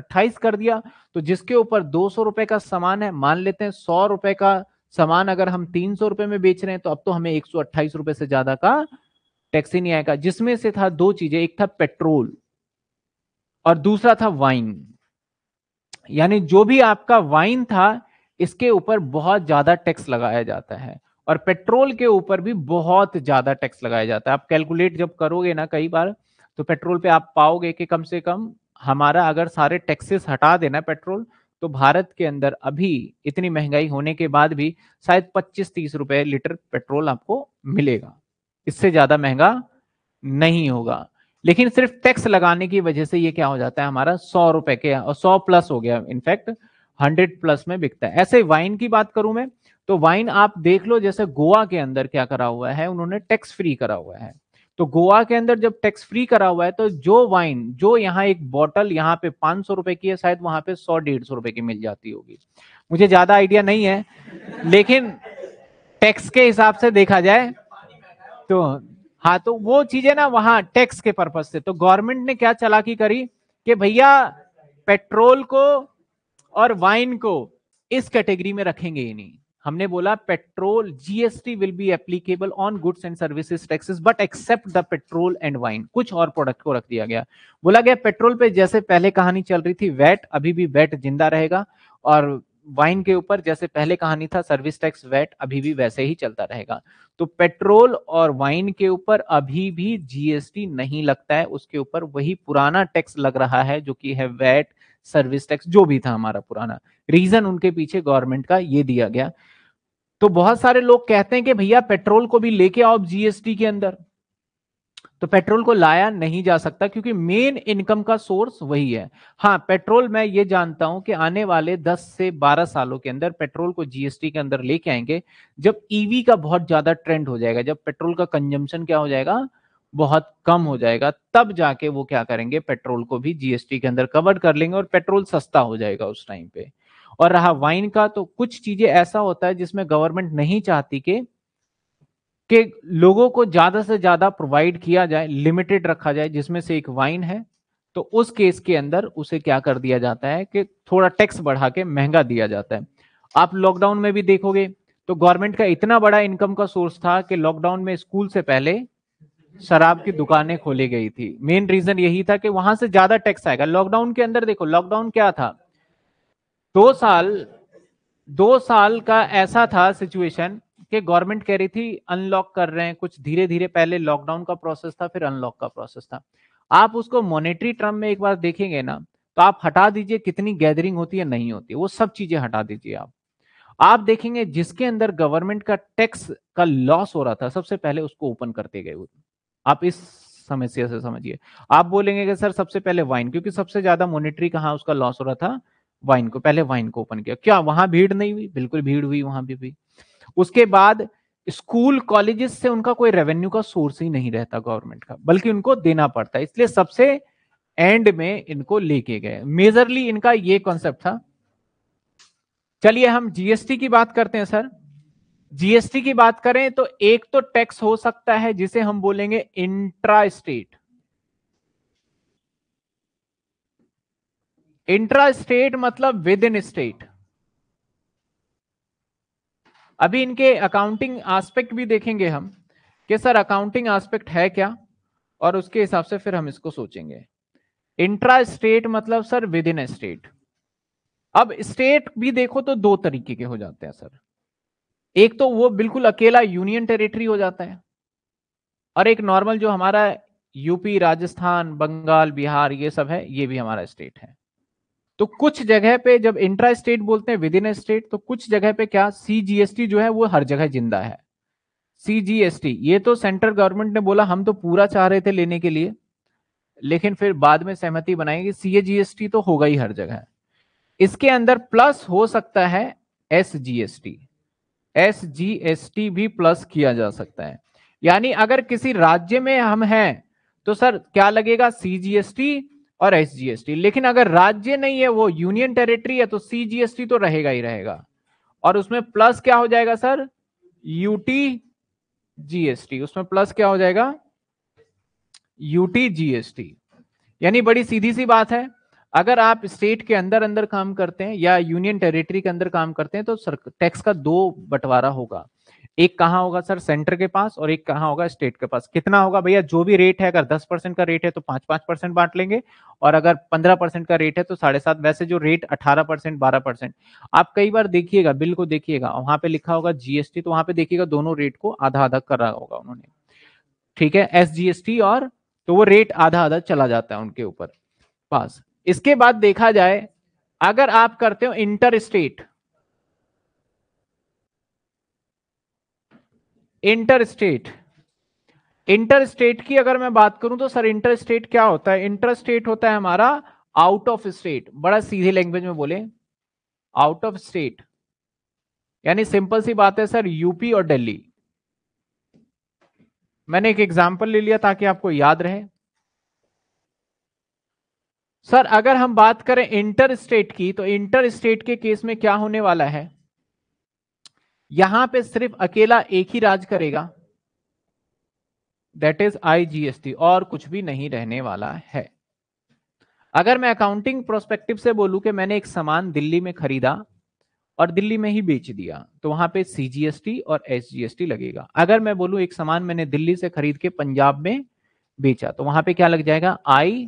28 कर दिया तो जिसके ऊपर दो सौ रुपए का सामान है मान लेते हैं सौ रुपए का सामान अगर हम तीन सौ रुपए में बेच रहे हैं तो अब तो हमें एक सौ अट्ठाईस रुपए से ज्यादा का टैक्स ही नहीं आएगा जिसमें से था दो चीजें एक था पेट्रोल और दूसरा था वाइन यानी जो भी आपका वाइन था इसके ऊपर बहुत ज्यादा टैक्स लगाया जाता है और पेट्रोल के ऊपर भी बहुत ज्यादा टैक्स लगाया जाता है आप कैलकुलेट जब करोगे ना कई बार तो पेट्रोल पे आप पाओगे कि कम से कम हमारा अगर सारे टैक्सेस हटा देना पेट्रोल तो भारत के अंदर अभी इतनी महंगाई होने के बाद भी शायद 25-30 रुपए लीटर पेट्रोल आपको मिलेगा इससे ज्यादा महंगा नहीं होगा लेकिन सिर्फ टैक्स लगाने की वजह से ये क्या हो जाता है हमारा सौ रुपए के और सौ प्लस हो गया इनफैक्ट हंड्रेड प्लस में बिकता है ऐसे वाइन की बात करूं मैं तो वाइन आप देख लो जैसे गोवा के अंदर क्या करा हुआ है उन्होंने टैक्स फ्री करा हुआ है तो गोवा के अंदर जब टैक्स फ्री करा हुआ है तो जो वाइन जो यहाँ एक बॉटल यहाँ पे पांच सौ रुपए की है शायद वहां पे सौ डेढ़ सौ रुपए की मिल जाती होगी मुझे ज्यादा आइडिया नहीं है लेकिन टैक्स के हिसाब से देखा जाए तो हाँ तो वो चीजें ना वहां टैक्स के पर्पज से तो गवर्नमेंट ने क्या चलाकी करी कि भैया पेट्रोल को और वाइन को इस कैटेगरी में रखेंगे ही नहीं हमने बोला petrol GST will be applicable on goods and services taxes but except the petrol and wine कुछ और प्रोडक्ट को रख दिया गया बोला गया पेट्रोल पे जैसे पहले कहानी चल रही थी वैट अभी भी वैट जिंदा रहेगा और वाइन के ऊपर जैसे पहले कहानी था सर्विस टैक्स वैट अभी भी वैसे ही चलता रहेगा तो पेट्रोल और वाइन के ऊपर अभी भी जीएसटी नहीं लगता है उसके ऊपर वही पुराना टैक्स लग रहा है जो कि है वैट सर्विस टैक्स जो भी था हमारा पुराना रीजन उनके पीछे गवर्नमेंट का ये दिया गया तो बहुत सारे लोग कहते हैं कि भैया पेट्रोल को भी लेके आओ जीएसटी के अंदर तो पेट्रोल को लाया नहीं जा सकता क्योंकि मेन इनकम का सोर्स वही है हाँ पेट्रोल मैं ये जानता हूं कि आने वाले 10 से 12 सालों के अंदर पेट्रोल को जीएसटी के अंदर लेके आएंगे जब ईवी e का बहुत ज्यादा ट्रेंड हो जाएगा जब पेट्रोल का कंजम्पशन क्या हो जाएगा बहुत कम हो जाएगा तब जाके वो क्या करेंगे पेट्रोल को भी जीएसटी के अंदर कवर कर लेंगे और पेट्रोल सस्ता हो जाएगा उस टाइम पे और रहा वाइन का तो कुछ चीजें ऐसा होता है जिसमें गवर्नमेंट नहीं चाहती कि कि लोगों को ज्यादा से ज्यादा प्रोवाइड किया जाए लिमिटेड रखा जाए जिसमें से एक वाइन है तो उस केस के अंदर उसे क्या कर दिया जाता है कि थोड़ा टैक्स बढ़ा के महंगा दिया जाता है आप लॉकडाउन में भी देखोगे तो गवर्नमेंट का इतना बड़ा इनकम का सोर्स था कि लॉकडाउन में स्कूल से पहले शराब की दुकानें खोली गई थी मेन रीजन यही था कि वहां से ज्यादा टैक्स आएगा लॉकडाउन के अंदर देखो लॉकडाउन क्या था दो साल दो साल का ऐसा था सिचुएशन कि गवर्नमेंट कह रही थी अनलॉक कर रहे हैं कुछ धीरे धीरे पहले लॉकडाउन का प्रोसेस था फिर अनलॉक का प्रोसेस था आप उसको मॉनेटरी टर्म में एक बार देखेंगे ना तो आप हटा दीजिए कितनी गैदरिंग होती है नहीं होती वो सब चीजें हटा दीजिए आप आप देखेंगे जिसके अंदर गवर्नमेंट का टैक्स का लॉस हो रहा था सबसे पहले उसको ओपन करते गए आप इस समस्या से समझिए आप बोलेंगे कि सर सबसे पहले वाइन क्योंकि सबसे ज्यादा मॉनेटरी कहाँ उसका लॉस हो रहा था वाइन को पहले वाइन को ओपन किया क्या वहां भीड़ नहीं हुई बिल्कुल भीड़ हुई वहां भी, भी उसके बाद स्कूल कॉलेजेस से उनका कोई रेवेन्यू का सोर्स ही नहीं रहता गवर्नमेंट का बल्कि उनको देना पड़ता है इसलिए सबसे एंड में इनको लेके गए मेजरली इनका ये कॉन्सेप्ट था चलिए हम जीएसटी की बात करते हैं सर जीएसटी की बात करें तो एक तो टैक्स हो सकता है जिसे हम बोलेंगे इंट्रा स्टेट इंट्रा स्टेट मतलब विद इन स्टेट अभी इनके अकाउंटिंग एस्पेक्ट भी देखेंगे हम कि सर अकाउंटिंग एस्पेक्ट है क्या और उसके हिसाब से फिर हम इसको सोचेंगे इंट्रा स्टेट मतलब सर विद इन स्टेट अब स्टेट भी देखो तो दो तरीके के हो जाते हैं सर एक तो वो बिल्कुल अकेला यूनियन टेरिटरी हो जाता है और एक नॉर्मल जो हमारा यूपी राजस्थान बंगाल बिहार ये सब है ये भी हमारा स्टेट है तो कुछ जगह पे जब इंट्रा स्टेट बोलते हैं विद इन स्टेट तो कुछ जगह पे क्या सीजीएसटी जो है वो हर जगह जिंदा है सीजीएसटी ये तो सेंट्रल गवर्नमेंट ने बोला हम तो पूरा चाह रहे थे लेने के लिए लेकिन फिर बाद में सहमति बनाएंगे सीएजीएसटी तो होगा ही हर जगह इसके अंदर प्लस हो सकता है एसजीएसटी एसजीएसटी भी प्लस किया जा सकता है यानी अगर किसी राज्य में हम हैं तो सर क्या लगेगा सीजीएसटी और एसजीएसटी लेकिन अगर राज्य नहीं है वो यूनियन टेरिटरी है तो सीजीएसटी तो रहेगा ही रहेगा और उसमें प्लस क्या हो जाएगा सर यूटी जीएसटी उसमें प्लस क्या हो जाएगा यूटी जीएसटी यानी बड़ी सीधी सी बात है अगर आप स्टेट के अंदर अंदर काम करते हैं या यूनियन टेरिटरी के अंदर काम करते हैं तो टैक्स का दो बंटवारा होगा एक कहाँ होगा सर सेंटर के पास और एक कहाँ होगा स्टेट के पास कितना होगा भैया जो भी रेट है अगर दस परसेंट का रेट है तो पांच पांच परसेंट बांट लेंगे और अगर पंद्रह परसेंट का रेट है तो साढ़े सात वैसे जो रेट अठारह परसेंट बारह परसेंट आप कई बार देखिएगा बिल को देखिएगा वहां पे लिखा होगा जीएसटी तो वहां पे देखिएगा दोनों रेट को आधा आधा कर रहा होगा उन्होंने ठीक है एस जीएसटी और तो वो रेट आधा आधा चला जाता है उनके ऊपर पास इसके बाद देखा जाए अगर आप करते हो inter state inter state inter state की अगर मैं बात करूं तो सर इंटर स्टेट क्या होता है इंटर स्टेट होता है हमारा आउट ऑफ स्टेट बड़ा सीधे लैंग्वेज में बोले आउट ऑफ स्टेट यानी सिंपल सी बात है सर यूपी और दिल्ली मैंने एक एग्जाम्पल ले लिया ताकि आपको याद रहे सर अगर हम बात करें इंटर स्टेट की तो इंटर स्टेट के केस में क्या होने वाला है यहां पे सिर्फ अकेला एक ही राज करेगा दैट इज आईजीएसटी और कुछ भी नहीं रहने वाला है अगर मैं अकाउंटिंग प्रोस्पेक्टिव से बोलूं कि मैंने एक सामान दिल्ली में खरीदा और दिल्ली में ही बेच दिया तो वहां पे सीजीएसटी और एसजीएसटी लगेगा अगर मैं बोलूं एक सामान मैंने दिल्ली से खरीद के पंजाब में बेचा तो वहां पे क्या लग जाएगा आई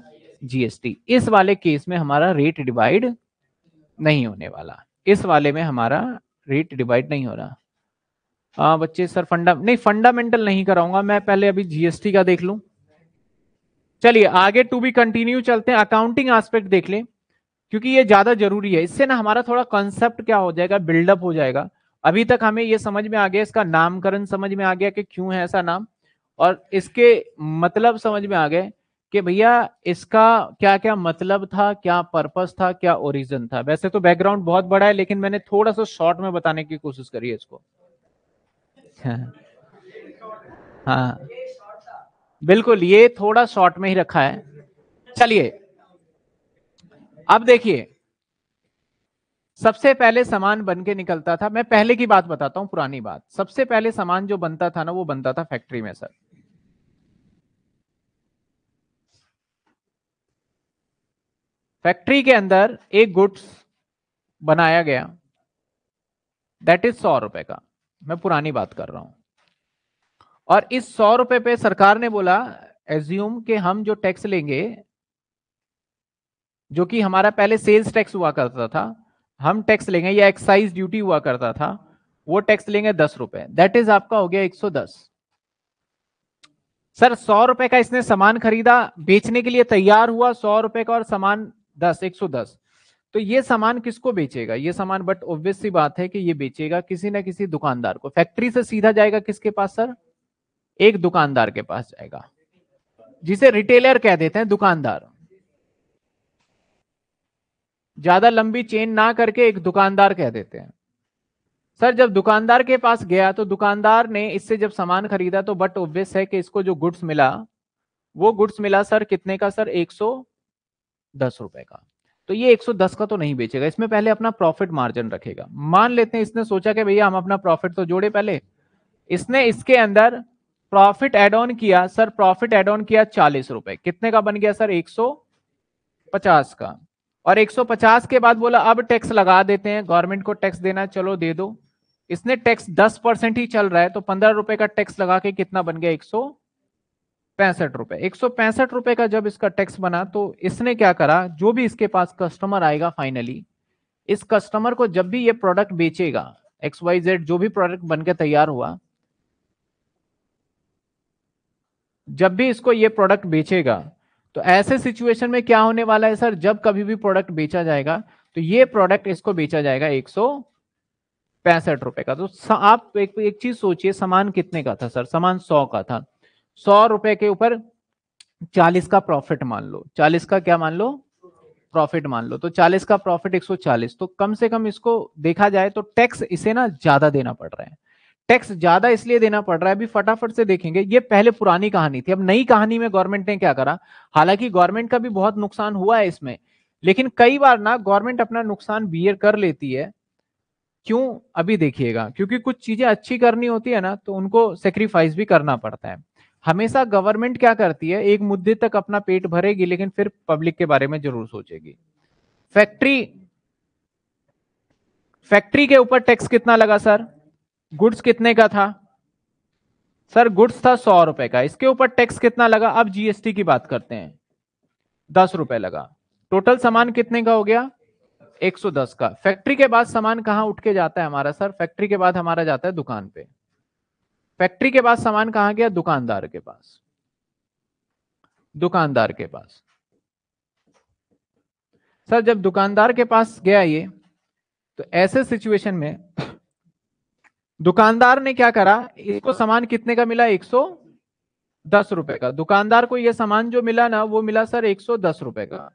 जीएसटी इस वाले केस में हमारा रेट डिवाइड नहीं होने वाला इस वाले में हमारा रेट डिवाइड नहीं हो रहा हाँ बच्चे सर फंडा नहीं फंडामेंटल नहीं कराऊंगा मैं पहले अभी जीएसटी का देख लू चलिए आगे टू बी कंटिन्यू चलते हैं अकाउंटिंग एस्पेक्ट देख लें क्योंकि ये ज्यादा जरूरी है इससे ना हमारा थोड़ा कॉन्सेप्ट क्या हो जाएगा बिल्डअप हो जाएगा अभी तक हमें ये समझ में आ गया इसका नामकरण समझ में आ गया कि क्यों है ऐसा नाम और इसके मतलब समझ में आ गए कि भैया इसका क्या क्या मतलब था क्या पर्पस था क्या ओरिजिन था वैसे तो बैकग्राउंड बहुत बड़ा है लेकिन मैंने थोड़ा सा शॉर्ट में बताने की कोशिश करी है इसको हाँ, हाँ। बिल्कुल ये थोड़ा शॉर्ट में ही रखा है चलिए अब देखिए सबसे पहले सामान बन के निकलता था मैं पहले की बात बताता हूं पुरानी बात सबसे पहले सामान जो बनता था ना वो बनता था फैक्ट्री में सर फैक्ट्री के अंदर एक गुड्स बनाया गया दैट इज सौ रुपए का मैं पुरानी बात कर रहा हूं और इस सौ रुपए पे सरकार ने बोला एज्यूम के हम जो टैक्स लेंगे जो कि हमारा पहले सेल्स टैक्स हुआ करता था हम टैक्स लेंगे या एक्साइज ड्यूटी हुआ करता था वो टैक्स लेंगे दस रुपए दैट इज आपका हो गया एक सौ दस सर सौ रुपए का इसने सामान खरीदा बेचने के लिए तैयार हुआ सौ रुपए का और सामान दस एक सौ दस तो ये सामान किसको बेचेगा ये सामान बट ऑब्वियस सी बात है कि ये बेचेगा किसी ना किसी दुकानदार को फैक्ट्री से सीधा जाएगा किसके पास सर एक दुकानदार के पास जाएगा जिसे रिटेलर कह देते हैं दुकानदार ज्यादा लंबी चेन ना करके एक दुकानदार कह देते हैं सर जब दुकानदार के पास गया तो दुकानदार ने इससे जब सामान खरीदा तो बट ऑब्वियस है कि इसको जो गुड्स मिला वो गुड्स मिला सर कितने का सर एक सौ दस रुपए का तो ये 110 का तो नहीं बेचेगा इसमें पहले अपना प्रॉफिट मार्जिन रखेगा मान लेते हैं इसने सोचा कि भैया हम अपना प्रॉफिट तो जोड़े पहले इसने इसके अंदर प्रॉफिट एड ऑन किया सर प्रॉफिट एड ऑन किया चालीस रुपए कितने का बन गया सर 150 का और 150 के बाद बोला अब टैक्स लगा देते हैं गवर्नमेंट को टैक्स देना चलो दे दो इसने टैक्स दस परसेंट ही चल रहा है तो पंद्रह रुपए का टैक्स लगा के कितना बन गया एक सौ पैंसठ रुपए एक सौ पैंसठ रुपए का जब इसका टैक्स बना तो इसने क्या करा जो भी इसके पास कस्टमर आएगा फाइनली इस कस्टमर को जब भी ये प्रोडक्ट बेचेगा एक्स वाई जेड जो भी प्रोडक्ट बनकर तैयार हुआ जब भी इसको ये प्रोडक्ट बेचेगा तो ऐसे सिचुएशन में क्या होने वाला है सर जब कभी भी प्रोडक्ट बेचा जाएगा तो ये प्रोडक्ट इसको बेचा जाएगा एक सौ पैंसठ रुपए का तो आप एक, एक चीज सोचिए सामान कितने का था सर सामान सौ का था सौ रुपए के ऊपर चालीस का प्रॉफिट मान लो चालीस का क्या मान लो प्रॉफिट मान लो तो चालीस का प्रॉफिट एक सौ चालीस तो कम से कम इसको देखा जाए तो टैक्स इसे ना ज्यादा देना पड़ रहा है टैक्स ज्यादा इसलिए देना पड़ रहा है अभी फटाफट से देखेंगे ये पहले पुरानी कहानी थी अब नई कहानी में गवर्नमेंट ने क्या करा हालांकि गवर्नमेंट का भी बहुत नुकसान हुआ है इसमें लेकिन कई बार ना गवर्नमेंट अपना नुकसान बियर कर लेती है क्यों अभी देखिएगा क्योंकि कुछ चीजें अच्छी करनी होती है ना तो उनको सेक्रीफाइस भी करना पड़ता है हमेशा गवर्नमेंट क्या करती है एक मुद्दे तक अपना पेट भरेगी लेकिन फिर पब्लिक के बारे में जरूर सोचेगी फैक्ट्री फैक्ट्री के ऊपर टैक्स कितना लगा सर गुड्स कितने का था सर गुड्स था सौ रुपए का इसके ऊपर टैक्स कितना लगा अब जीएसटी की बात करते हैं दस रुपए लगा टोटल सामान कितने का हो गया 110 का फैक्ट्री के बाद सामान कहां उठ के जाता है हमारा सर फैक्ट्री के बाद हमारा जाता है दुकान पे फैक्ट्री के पास सामान कहां गया दुकानदार के पास दुकानदार के पास सर जब दुकानदार के पास गया ये तो ऐसे सिचुएशन में दुकानदार ने क्या करा इसको सामान कितने का मिला एक सौ दस रुपए का दुकानदार को यह सामान जो मिला ना वो मिला सर एक सौ दस रुपए का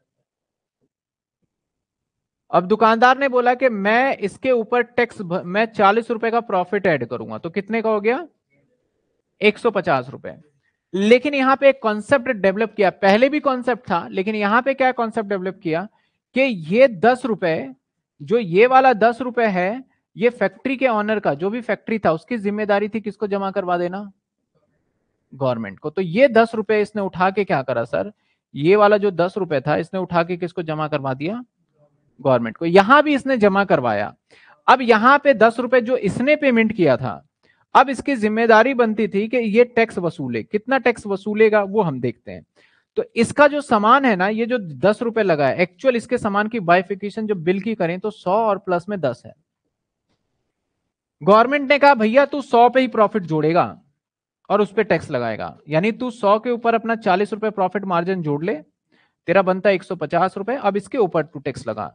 अब दुकानदार ने बोला कि मैं इसके ऊपर टैक्स मैं चालीस रुपए का प्रॉफिट ऐड करूंगा तो कितने का हो गया एक सौ पचास रुपए लेकिन यहां पे एक कॉन्सेप्ट डेवलप किया पहले भी कॉन्सेप्ट था लेकिन यहां पे क्या कॉन्सेप्ट डेवलप किया कि ये दस रुपए जो ये वाला दस रुपए है ये फैक्ट्री के ऑनर का जो भी फैक्ट्री था उसकी जिम्मेदारी थी किसको जमा करवा देना गवर्नमेंट को तो ये दस रुपए इसने उठा के क्या करा सर ये वाला जो दस रुपए था इसने उठा के किसको जमा करवा दिया गवर्नमेंट को यहां भी इसने जमा करवाया अब यहां पे दस रुपए जो इसने पेमेंट किया था अब इसकी जिम्मेदारी बनती थी कि ये टैक्स वसूले कितना टैक्स वसूलेगा वो हम देखते हैं तो इसका जो सामान है ना ये जो दस रुपए लगा है एक्चुअल इसके सामान की बाइफिकेशन जो बिल की करें तो सौ और प्लस में दस है गवर्नमेंट ने कहा भैया तू सौ पे ही प्रॉफिट जोड़ेगा और उस पर टैक्स लगाएगा यानी तू सौ के ऊपर अपना चालीस रुपए प्रॉफिट मार्जिन जोड़ ले तेरा बनता एक सौ पचास रुपए अब इसके ऊपर तू टैक्स लगा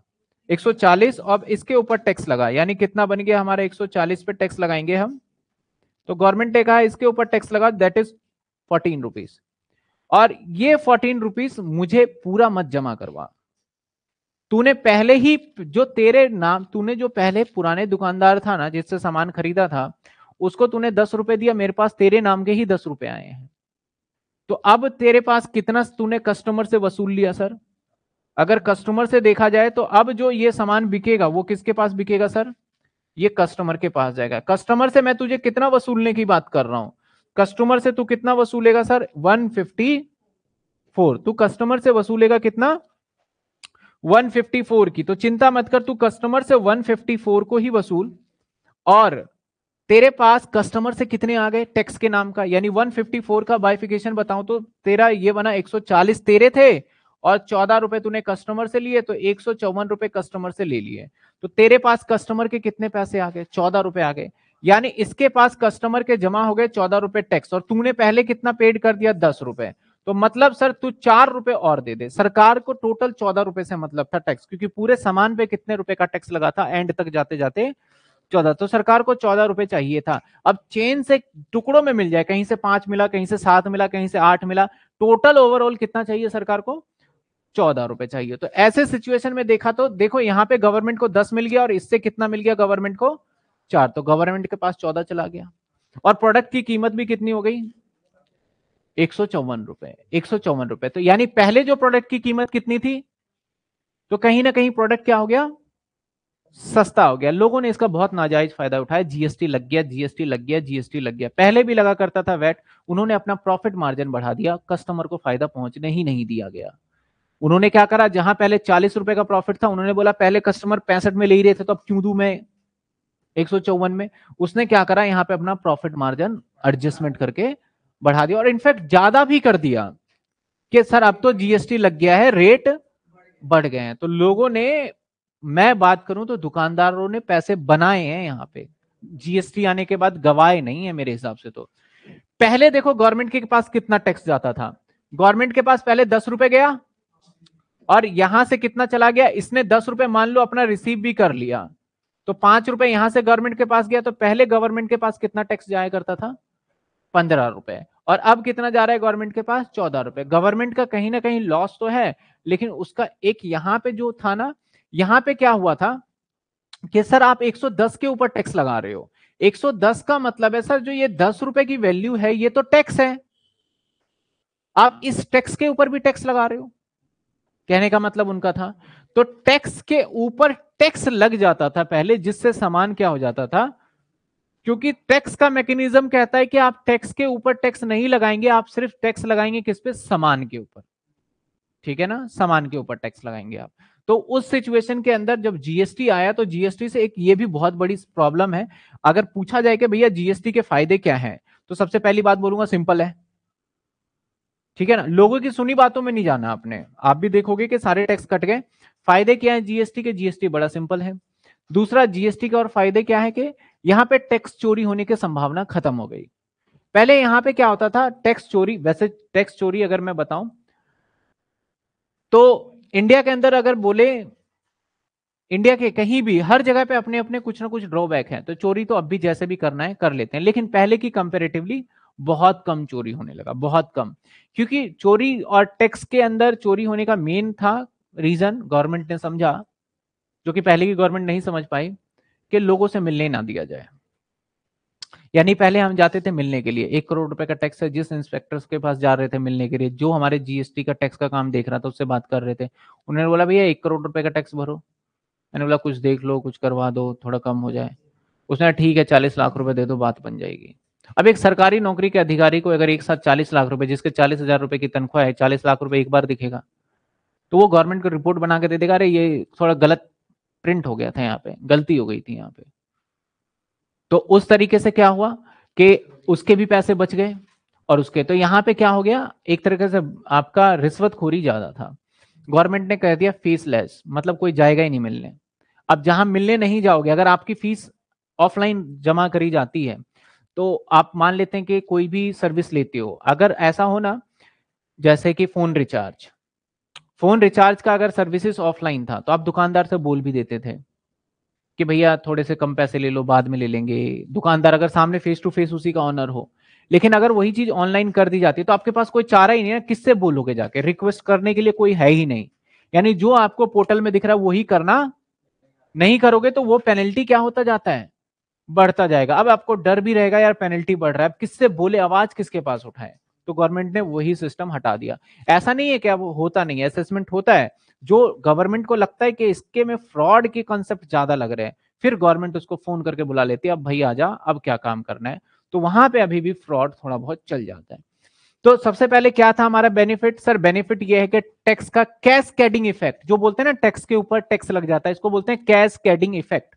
140 अब इसके ऊपर टैक्स लगा यानी कितना बन गया हमारा 140 पे टैक्स लगाएंगे हम तो गवर्नमेंट ने कहा इसके ऊपर टैक्स लगा दैट इज फोर्टीन रुपीज और ये फोर्टीन रुपीज मुझे पूरा मत जमा करवा तूने पहले ही जो तेरे नाम तूने जो पहले पुराने दुकानदार था ना जिससे सामान खरीदा था उसको तूने दस रुपए दिया मेरे पास तेरे नाम के ही दस रुपए आए हैं तो अब तेरे पास कितना तूने कस्टमर से वसूल लिया सर अगर कस्टमर से देखा जाए तो अब जो ये सामान बिकेगा वो किसके पास बिकेगा सर ये कस्टमर के पास जाएगा कस्टमर से मैं तुझे कितना वसूलने की बात कर रहा हूं कस्टमर से तू कितना वसूलेगा सर 154 तू कस्टमर से वसूलेगा कितना 154 की तो चिंता मत कर तू कस्टमर से 154 को ही वसूल और तेरे पास कस्टमर से कितने आ गए टैक्स के नाम का यानी 154 का बाइफिकेशन बताऊं तो तेरा ये बना 140 तेरे थे और चौदह रुपए तूने कस्टमर से लिए तो एक सौ चौवन रुपए कस्टमर से ले लिए तो तेरे पास कस्टमर के कितने पैसे आ गए चौदह रुपए आ गए यानी इसके पास कस्टमर के जमा हो गए चौदह रुपए टैक्स और तूने पहले कितना पेड कर दिया दस रुपए तो मतलब सर तू चार रुपए और दे दे सरकार को टोटल चौदह रुपए से मतलब था टैक्स क्योंकि पूरे सामान पे कितने रुपए का टैक्स लगा था एंड तक जाते जाते चौदह तो सरकार को चौदह रुपए चाहिए था अब चेन से टुकड़ों में मिल जाए कहीं से पांच मिला कहीं से सात मिला कहीं से आठ मिला टोटल ओवरऑल कितना चाहिए सरकार को चौदह रुपए चाहिए तो ऐसे सिचुएशन में देखा तो देखो यहाँ पे गवर्नमेंट को दस मिल गया और इससे कितना मिल गया गवर्नमेंट को चार तो गवर्नमेंट के पास चौदह चला गया और प्रोडक्ट की कीमत भी कितनी हो गई एक सौ चौवन रुपए एक सौ चौवन रुपए तो यानी पहले जो प्रोडक्ट की कीमत कितनी थी तो कहीं ना कहीं प्रोडक्ट क्या हो गया सस्ता हो गया लोगों ने इसका बहुत नाजायज फायदा उठाया जीएसटी लग गया जीएसटी लग गया जीएसटी लग गया पहले भी लगा करता था वैट उन्होंने अपना प्रॉफिट मार्जिन बढ़ा दिया कस्टमर को फायदा पहुंचने ही नहीं दिया गया उन्होंने क्या करा जहां पहले चालीस रुपए का प्रॉफिट था उन्होंने बोला पहले कस्टमर पैंसठ में ले ही रहे थे तो अब क्यों दू मैं एक में उसने क्या करा यहाँ पे अपना प्रॉफिट मार्जिन एडजस्टमेंट करके बढ़ा दिया और इनफैक्ट ज्यादा भी कर दिया कि सर अब तो जीएसटी लग गया है रेट बढ़ गए हैं तो लोगों ने मैं बात करूं तो दुकानदारों ने पैसे बनाए हैं यहाँ पे जीएसटी आने के बाद गवाए नहीं है मेरे हिसाब से तो पहले देखो गवर्नमेंट के पास कितना टैक्स जाता था गवर्नमेंट के पास पहले दस रुपए गया और यहां से कितना चला गया इसने दस रुपए मान लो अपना रिसीव भी कर लिया तो पांच रुपए यहां से गवर्नमेंट के पास गया तो पहले गवर्नमेंट के पास कितना टैक्स जाया करता था पंद्रह रुपए और अब कितना जा रहा है गवर्नमेंट के पास चौदह रुपए गवर्नमेंट का कहीं ना कहीं लॉस तो है लेकिन उसका एक यहां पे जो था ना यहां पे क्या हुआ था कि सर आप 110 के ऊपर टैक्स लगा रहे हो 110 का मतलब है सर जो ये दस रुपए की वैल्यू है ये तो टैक्स है आप इस टैक्स के ऊपर भी टैक्स लगा रहे हो कहने का मतलब उनका था तो टैक्स के ऊपर टैक्स लग जाता था पहले जिससे सामान क्या हो जाता था क्योंकि टैक्स का मैकेनिज्म कहता है कि आप टैक्स के ऊपर टैक्स नहीं लगाएंगे आप सिर्फ टैक्स लगाएंगे किस पे सामान के ऊपर ठीक है ना सामान के ऊपर टैक्स लगाएंगे आप तो उस सिचुएशन के अंदर जब जीएसटी आया तो जीएसटी से एक ये भी बहुत बड़ी प्रॉब्लम है अगर पूछा जाए कि भैया जीएसटी के फायदे क्या हैं तो सबसे पहली बात बोलूंगा सिंपल है ठीक है ना लोगों की सुनी बातों में नहीं जाना आपने आप भी देखोगे कि सारे टैक्स कट गए फायदे क्या है जीएसटी के जीएसटी बड़ा सिंपल है दूसरा जीएसटी के और फायदे क्या है कि यहाँ पे टैक्स चोरी होने की संभावना खत्म हो गई पहले यहाँ पे क्या होता था टैक्स चोरी वैसे टैक्स चोरी अगर मैं बताऊं तो इंडिया के अंदर अगर बोले इंडिया के कहीं भी हर जगह पे अपने अपने कुछ ना कुछ ड्रॉबैक है तो चोरी तो अब भी जैसे भी करना है कर लेते हैं लेकिन पहले की कंपेरेटिवली बहुत कम चोरी होने लगा बहुत कम क्योंकि चोरी और टैक्स के अंदर चोरी होने का मेन था रीजन गवर्नमेंट ने समझा जो कि पहले की गवर्नमेंट नहीं समझ पाई कि लोगों से मिलने ना दिया जाए यानी पहले हम जाते थे मिलने के लिए एक करोड़ रुपए का टैक्स है जिस इंस्पेक्टर के पास जा रहे थे मिलने के लिए जो हमारे जीएसटी का टैक्स का काम देख रहा था उससे बात कर रहे थे उन्होंने बोला भैया एक करोड़ रुपए का टैक्स भरो मैंने बोला कुछ देख लो कुछ करवा दो थोड़ा कम हो जाए उसने ठीक है चालीस लाख रुपए दे दो बात बन जाएगी अब एक सरकारी नौकरी के अधिकारी को अगर एक साथ चालीस लाख रुपए जिसके चालीस हजार रुपए की तनख्वाह है चालीस लाख रुपए एक बार दिखेगा तो वो गवर्नमेंट को रिपोर्ट बना के दे देगा अरे ये थोड़ा गलत प्रिंट हो गया था यहाँ पे गलती हो गई थी यहाँ पे तो उस तरीके से क्या हुआ कि उसके भी पैसे बच गए और उसके तो यहाँ पे क्या हो गया एक तरीके से आपका रिश्वत खोरी ज्यादा था गवर्नमेंट ने कह दिया फीसलेस मतलब कोई जाएगा ही नहीं मिलने अब जहां मिलने नहीं जाओगे अगर आपकी फीस ऑफलाइन जमा करी जाती है तो आप मान लेते हैं कि कोई भी सर्विस लेते हो अगर ऐसा हो ना जैसे कि फोन रिचार्ज फोन रिचार्ज का अगर सर्विसेज ऑफलाइन था तो आप दुकानदार से बोल भी देते थे कि भैया थोड़े से कम पैसे ले लो बाद में ले लेंगे दुकानदार अगर सामने फेस टू फेस उसी का ऑनर हो लेकिन अगर वही चीज ऑनलाइन कर दी जाती है तो आपके पास कोई चारा ही नहीं है किससे बोलोगे जाके रिक्वेस्ट करने के लिए कोई है ही नहीं यानी जो आपको पोर्टल में दिख रहा है वही करना नहीं करोगे तो वो पेनल्टी क्या होता जाता है बढ़ता जाएगा अब आपको डर भी रहेगा यार पेनल्टी बढ़ रहा है अब किससे बोले आवाज किसके पास उठाए तो गवर्नमेंट ने वही सिस्टम हटा दिया ऐसा नहीं है क्या वो होता नहीं है असेसमेंट होता है जो गवर्नमेंट को लगता है कि इसके में फ्रॉड के कॉन्सेप्ट ज्यादा लग रहे हैं फिर गवर्नमेंट उसको फोन करके बुला लेती है अब भाई आ जा अब क्या काम करना है तो वहां पे अभी भी फ्रॉड थोड़ा बहुत चल जाता है तो सबसे पहले क्या था हमारा बेनिफिट सर बेनिफिट यह है कि टैक्स का कैश कैडिंग इफेक्ट जो बोलते हैं ना टैक्स के ऊपर टैक्स लग जाता है इसको बोलते हैं कैश कैडिंग इफेक्ट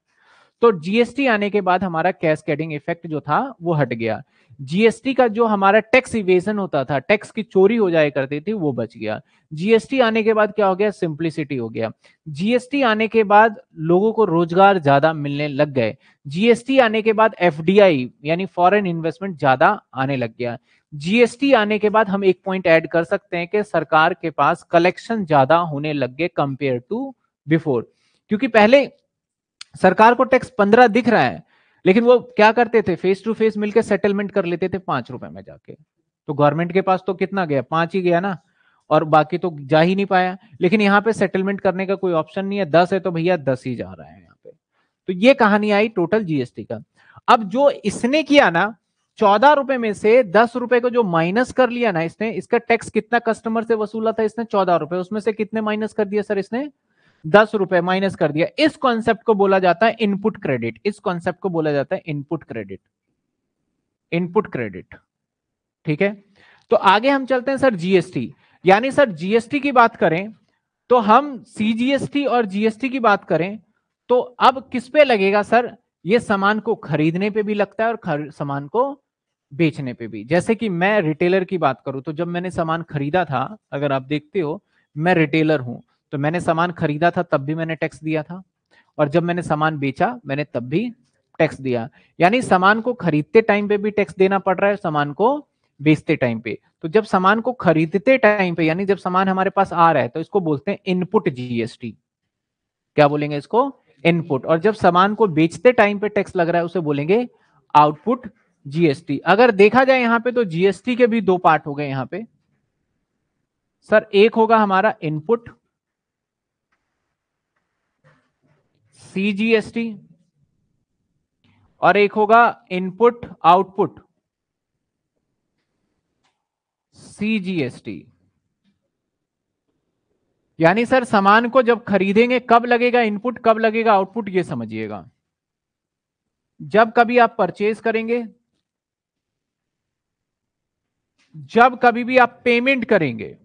तो जीएसटी आने के बाद हमारा कैश कैडिंग इफेक्ट जो था वो हट गया जीएसटी का जो हमारा टैक्स इवेजन होता था टैक्स की चोरी हो जाए करती थी वो बच गया जीएसटी आने के बाद क्या हो गया सिंप्लिसिटी हो गया जीएसटी आने के बाद लोगों को रोजगार ज्यादा मिलने लग गए जीएसटी आने के बाद एफडीआई यानी फॉरेन इन्वेस्टमेंट ज्यादा आने लग गया जीएसटी आने के बाद हम एक पॉइंट ऐड कर सकते हैं कि सरकार के पास कलेक्शन ज्यादा होने लग गए कंपेयर टू बिफोर क्योंकि पहले सरकार को टैक्स पंद्रह दिख रहा है लेकिन वो क्या करते थे फेस टू फेस मिलकर सेटलमेंट कर लेते थे पांच रुपए में जाके तो गवर्नमेंट के पास तो कितना गया पांच ही गया ना और बाकी तो जा ही नहीं पाया लेकिन यहाँ पे सेटलमेंट करने का कोई ऑप्शन नहीं है दस है तो भैया दस ही जा रहा है यहाँ पे तो ये कहानी आई टोटल जीएसटी का अब जो इसने किया ना चौदह रुपए में से दस रुपए को जो माइनस कर लिया ना इसने इसका टैक्स कितना कस्टमर से वसूला था इसने चौदह रुपए उसमें से कितने माइनस कर दिया सर इसने दस रुपए माइनस कर दिया इस कॉन्सेप्ट को बोला जाता है इनपुट क्रेडिट इस कॉन्सेप्ट को बोला जाता है इनपुट क्रेडिट इनपुट क्रेडिट ठीक है तो आगे हम चलते हैं सर जीएसटी यानी सर जीएसटी की बात करें तो हम सीजीएसटी और जीएसटी की बात करें तो अब किस पे लगेगा सर ये सामान को खरीदने पे भी लगता है और सामान को बेचने पे भी जैसे कि मैं रिटेलर की बात करूं तो जब मैंने सामान खरीदा था अगर आप देखते हो मैं रिटेलर हूं तो मैंने सामान खरीदा था तब भी मैंने टैक्स दिया था और जब मैंने सामान बेचा मैंने तब भी टैक्स दिया यानी सामान को खरीदते टाइम पे भी टैक्स देना पड़ रहा है सामान को बेचते टाइम पे तो जब सामान को खरीदते टाइम पे यानी जब सामान हमारे पास आ रहा है तो इसको बोलते हैं इनपुट जीएसटी क्या बोलेंगे इसको इनपुट और जब सामान को बेचते टाइम पे टैक्स लग रहा है उसे बोलेंगे आउटपुट जीएसटी अगर देखा जाए यहां पे तो जीएसटी के भी दो पार्ट हो गए यहाँ पे सर एक होगा हमारा इनपुट सीजीएसटी और एक होगा इनपुट आउटपुट सीजीएसटी यानी सर सामान को जब खरीदेंगे कब लगेगा इनपुट कब लगेगा आउटपुट ये समझिएगा जब कभी आप परचेज करेंगे जब कभी भी आप पेमेंट करेंगे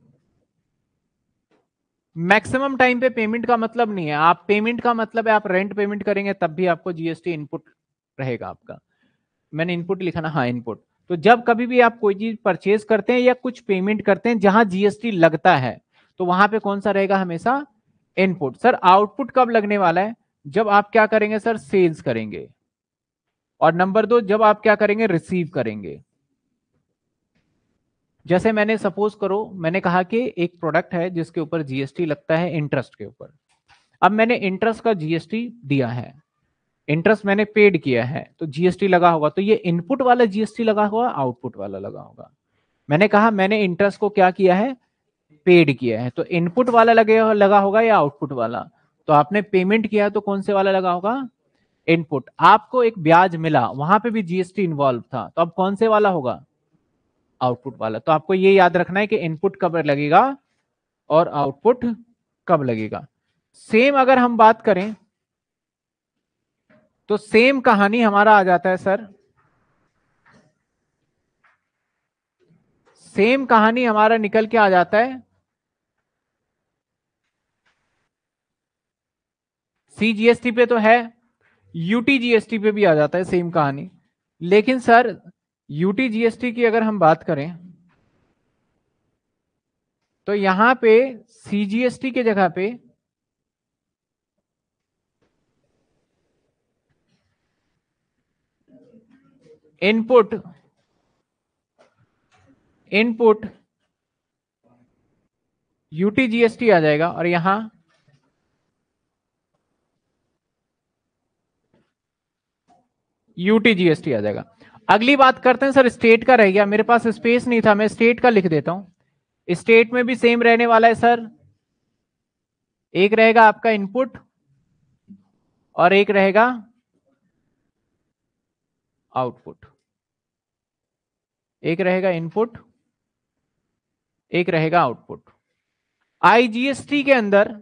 मैक्सिमम टाइम पे पेमेंट का मतलब नहीं है आप पेमेंट का मतलब है आप रेंट पेमेंट करेंगे तब भी आपको जीएसटी इनपुट रहेगा आपका मैंने इनपुट लिखा ना हाँ इनपुट तो जब कभी भी आप कोई चीज परचेज करते हैं या कुछ पेमेंट करते हैं जहां जीएसटी लगता है तो वहां पे कौन सा रहेगा हमेशा इनपुट सर आउटपुट कब लगने वाला है जब आप क्या करेंगे सर सेल्स करेंगे और नंबर दो जब आप क्या करेंगे रिसीव करेंगे जैसे मैंने सपोज करो मैंने कहा कि एक प्रोडक्ट है जिसके ऊपर जीएसटी लगता है इंटरेस्ट के ऊपर अब मैंने इंटरेस्ट का जीएसटी दिया है इंटरेस्ट मैंने पेड किया है तो जीएसटी लगा होगा तो ये इनपुट वाला जीएसटी लगा होगा आउटपुट वाला लगा होगा मैंने कहा मैंने इंटरेस्ट को क्या किया है पेड किया है तो इनपुट वाला लगे लगा होगा या आउटपुट वाला तो आपने पेमेंट किया तो कौन से वाला लगा होगा इनपुट आपको एक ब्याज मिला वहां पे भी जीएसटी इन्वॉल्व था तो अब कौन से वाला होगा आउटपुट वाला तो आपको ये याद रखना है कि इनपुट कब लगेगा और आउटपुट कब लगेगा सेम अगर हम बात करें तो सेम कहानी हमारा आ जाता है सर सेम कहानी हमारा निकल के आ जाता है सी जीएसटी पे तो है यूटी जीएसटी पे भी आ जाता है सेम कहानी लेकिन सर यूटी जीएसटी की अगर हम बात करें तो यहां पे सीजीएसटी के जगह पे इनपुट इनपुट यूटी जीएसटी आ जाएगा और यहां यूटी जीएसटी आ जाएगा अगली बात करते हैं सर स्टेट का रह गया मेरे पास स्पेस नहीं था मैं स्टेट का लिख देता हूं स्टेट में भी सेम रहने वाला है सर एक रहेगा आपका इनपुट और एक रहेगा आउटपुट एक रहेगा इनपुट एक रहेगा आउटपुट आईजीएसटी के अंदर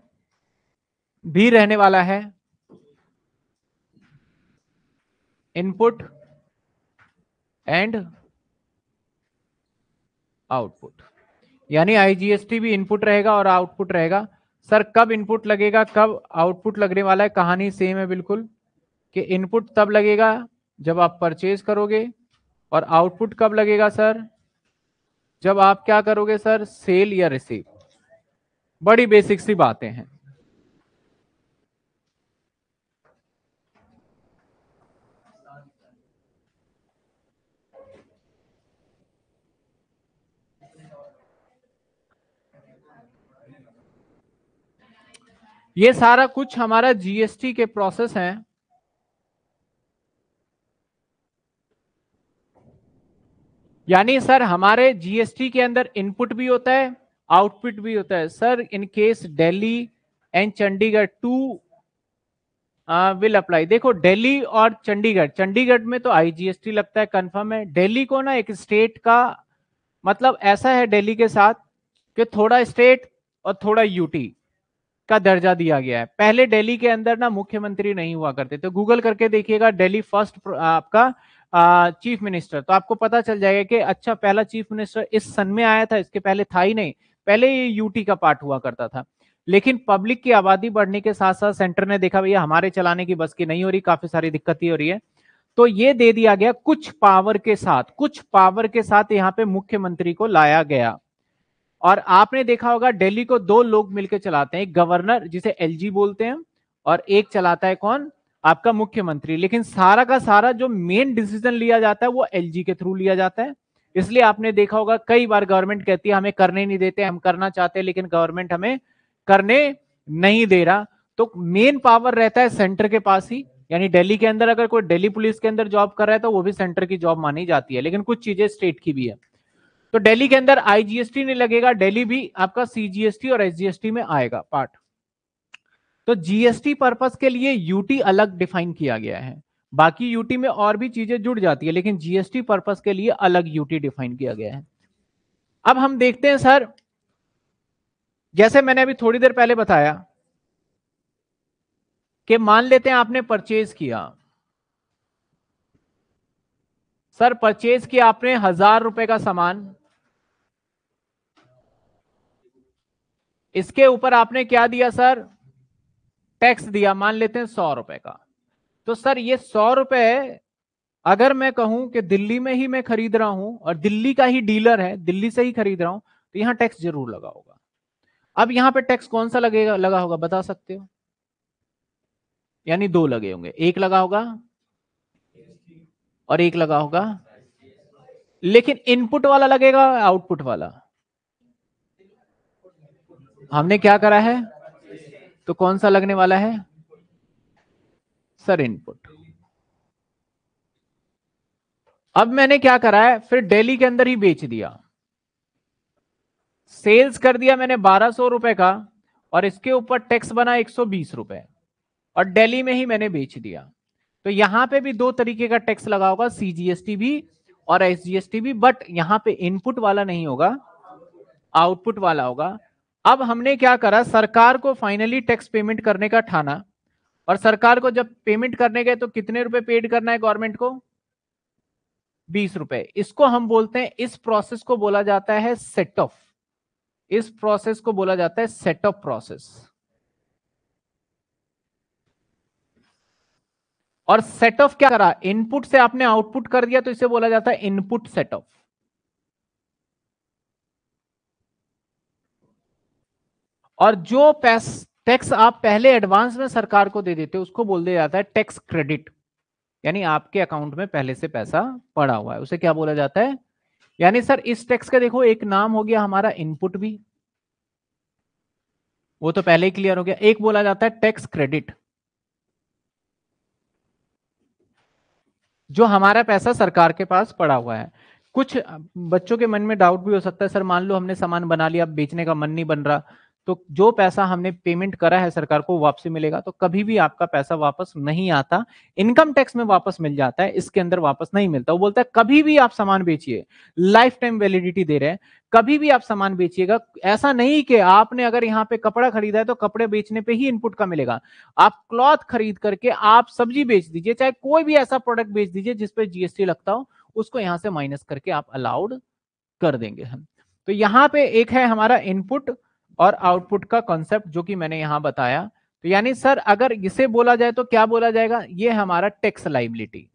भी रहने वाला है इनपुट एंड आउटपुट यानी आईजीएसटी भी इनपुट रहेगा और आउटपुट रहेगा सर कब इनपुट लगेगा कब आउटपुट लगने वाला है कहानी सेम है बिल्कुल कि इनपुट तब लगेगा जब आप परचेज करोगे और आउटपुट कब लगेगा सर जब आप क्या करोगे सर सेल या रिसीव बड़ी बेसिक सी बातें हैं ये सारा कुछ हमारा जीएसटी के प्रोसेस है यानी सर हमारे जीएसटी के अंदर इनपुट भी होता है आउटपुट भी होता है sir in case Delhi and Chandigarh too will apply देखो दिल्ली और चंडीगढ़ चंडीगढ़ में तो आईजीएसटी लगता है कंफर्म है दिल्ली को ना एक स्टेट का मतलब ऐसा है दिल्ली के साथ कि थोड़ा स्टेट और थोड़ा यूटी का दर्जा दिया गया है पहले दिल्ली के अंदर ना मुख्यमंत्री नहीं हुआ करते तो गूगल करके देखिएगा दिल्ली फर्स्ट आपका चीफ मिनिस्टर तो आपको पता चल जाएगा कि अच्छा पहला चीफ मिनिस्टर इस सन में आया था इसके पहले था ही नहीं पहले ये यूटी का पार्ट हुआ करता था लेकिन पब्लिक की आबादी बढ़ने के साथ साथ सेंटर ने देखा भैया हमारे चलाने की बस की नहीं हो रही काफी सारी दिक्कतें हो रही है तो ये दे दिया गया कुछ पावर के साथ कुछ पावर के साथ यहाँ पे मुख्यमंत्री को लाया गया और आपने देखा होगा दिल्ली को दो लोग मिलकर चलाते हैं एक गवर्नर जिसे एलजी बोलते हैं और एक चलाता है कौन आपका मुख्यमंत्री लेकिन सारा का सारा जो मेन डिसीजन लिया जाता है वो एलजी के थ्रू लिया जाता है इसलिए आपने देखा होगा कई बार गवर्नमेंट कहती है हमें करने नहीं देते हम करना चाहते हैं लेकिन गवर्नमेंट हमें करने नहीं दे रहा तो मेन पावर रहता है सेंटर के पास ही यानी दिल्ली के अंदर अगर कोई दिल्ली पुलिस के अंदर जॉब कर रहा है तो वो भी सेंटर की जॉब मानी जाती है लेकिन कुछ चीजें स्टेट की भी है तो दिल्ली के अंदर आईजीएसटी नहीं लगेगा दिल्ली भी आपका सीजीएसटी और एसजीएसटी में आएगा पार्ट तो जीएसटी पर्पस के लिए यूटी अलग डिफाइन किया गया है बाकी यूटी में और भी चीजें जुड़ जाती है लेकिन जीएसटी पर्पस के लिए अलग यूटी डिफाइन किया गया है अब हम देखते हैं सर जैसे मैंने अभी थोड़ी देर पहले बताया कि मान लेते हैं आपने परचेज किया सर परचेज किया आपने हजार रुपए का सामान इसके ऊपर आपने क्या दिया सर टैक्स दिया मान लेते हैं सौ रुपए का तो सर ये सौ रुपए अगर मैं कहूं कि दिल्ली में ही मैं खरीद रहा हूं और दिल्ली का ही डीलर है दिल्ली से ही खरीद रहा हूं तो यहां टैक्स जरूर लगा होगा अब यहां पे टैक्स कौन सा लगेगा लगा होगा बता सकते हो यानी दो लगे होंगे एक लगा होगा और एक लगा होगा लेकिन इनपुट वाला लगेगा आउटपुट वाला हमने क्या करा है तो कौन सा लगने वाला है सर इनपुट अब मैंने क्या करा है फिर डेली के अंदर ही बेच दिया सेल्स कर दिया मैंने बारह सौ रुपए का और इसके ऊपर टैक्स बना एक सौ बीस रुपए और डेली में ही मैंने बेच दिया तो यहां पे भी दो तरीके का टैक्स लगा होगा सीजीएसटी भी और एसजीएसटी भी बट यहां पे इनपुट वाला नहीं होगा आउटपुट वाला होगा अब हमने क्या करा सरकार को फाइनली टैक्स पेमेंट करने का ठाना और सरकार को जब पेमेंट करने गए तो कितने रुपए पेड करना है गवर्नमेंट को बीस रुपए इसको हम बोलते हैं इस प्रोसेस को बोला जाता है सेट ऑफ इस प्रोसेस को बोला जाता है सेट ऑफ प्रोसेस और सेट ऑफ क्या करा इनपुट से आपने आउटपुट कर दिया तो इसे बोला जाता है इनपुट सेट ऑफ और जो टैक्स आप पहले एडवांस में सरकार को दे देते हो उसको बोल दिया जाता है टैक्स क्रेडिट यानी आपके अकाउंट में पहले से पैसा पड़ा हुआ है उसे क्या बोला जाता है यानी सर इस टैक्स का देखो एक नाम हो गया हमारा इनपुट भी वो तो पहले ही क्लियर हो गया एक बोला जाता है टैक्स क्रेडिट जो हमारा पैसा सरकार के पास पड़ा हुआ है कुछ बच्चों के मन में डाउट भी हो सकता है सर मान लो हमने सामान बना लिया अब बेचने का मन नहीं बन रहा तो जो पैसा हमने पेमेंट करा है सरकार को वापसी मिलेगा तो कभी भी आपका पैसा वापस नहीं आता इनकम टैक्स में वापस मिल जाता है इसके अंदर वापस नहीं मिलता वो बोलता है कभी भी आप सामान बेचिए लाइफ टाइम वैलिडिटी दे रहे हैं कभी भी आप सामान बेचिएगा ऐसा नहीं कि आपने अगर यहाँ पे कपड़ा खरीदा है तो कपड़े बेचने पे ही इनपुट का मिलेगा आप क्लॉथ खरीद करके आप सब्जी बेच दीजिए चाहे कोई भी ऐसा प्रोडक्ट बेच दीजिए जिसपे जीएसटी लगता हो उसको यहाँ से माइनस करके आप अलाउड कर देंगे हम तो यहाँ पे एक है हमारा इनपुट और आउटपुट का कॉन्सेप्ट जो कि मैंने यहां बताया तो यानी सर अगर इसे बोला जाए तो क्या बोला जाएगा ये हमारा टैक्स लाइबिलिटी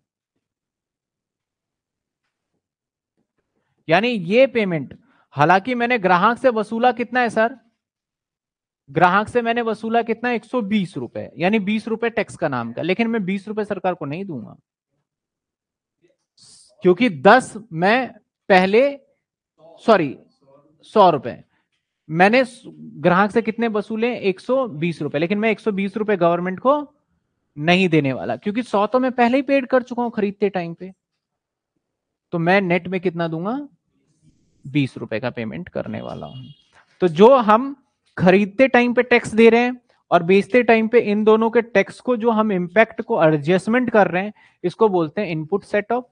यानी ये पेमेंट हालांकि मैंने ग्राहक से वसूला कितना है सर ग्राहक से मैंने वसूला कितना एक सौ बीस रुपए यानी बीस रुपए टैक्स का नाम का लेकिन मैं बीस रुपए सरकार को नहीं दूंगा क्योंकि दस मैं पहले सॉरी सौ रुपए मैंने ग्राहक से कितने वसूले एक सौ बीस रुपए लेकिन मैं एक सौ बीस रुपए गवर्नमेंट को नहीं देने वाला क्योंकि सौ तो मैं पहले ही पेड कर चुका हूं खरीदते टाइम पे तो मैं नेट में कितना दूंगा बीस रुपए का पेमेंट करने वाला हूं तो जो हम खरीदते टाइम पे टैक्स दे रहे हैं और बेचते टाइम पे इन दोनों के टैक्स को जो हम इम्पैक्ट को एडजस्टमेंट कर रहे हैं इसको बोलते हैं इनपुट सेटअप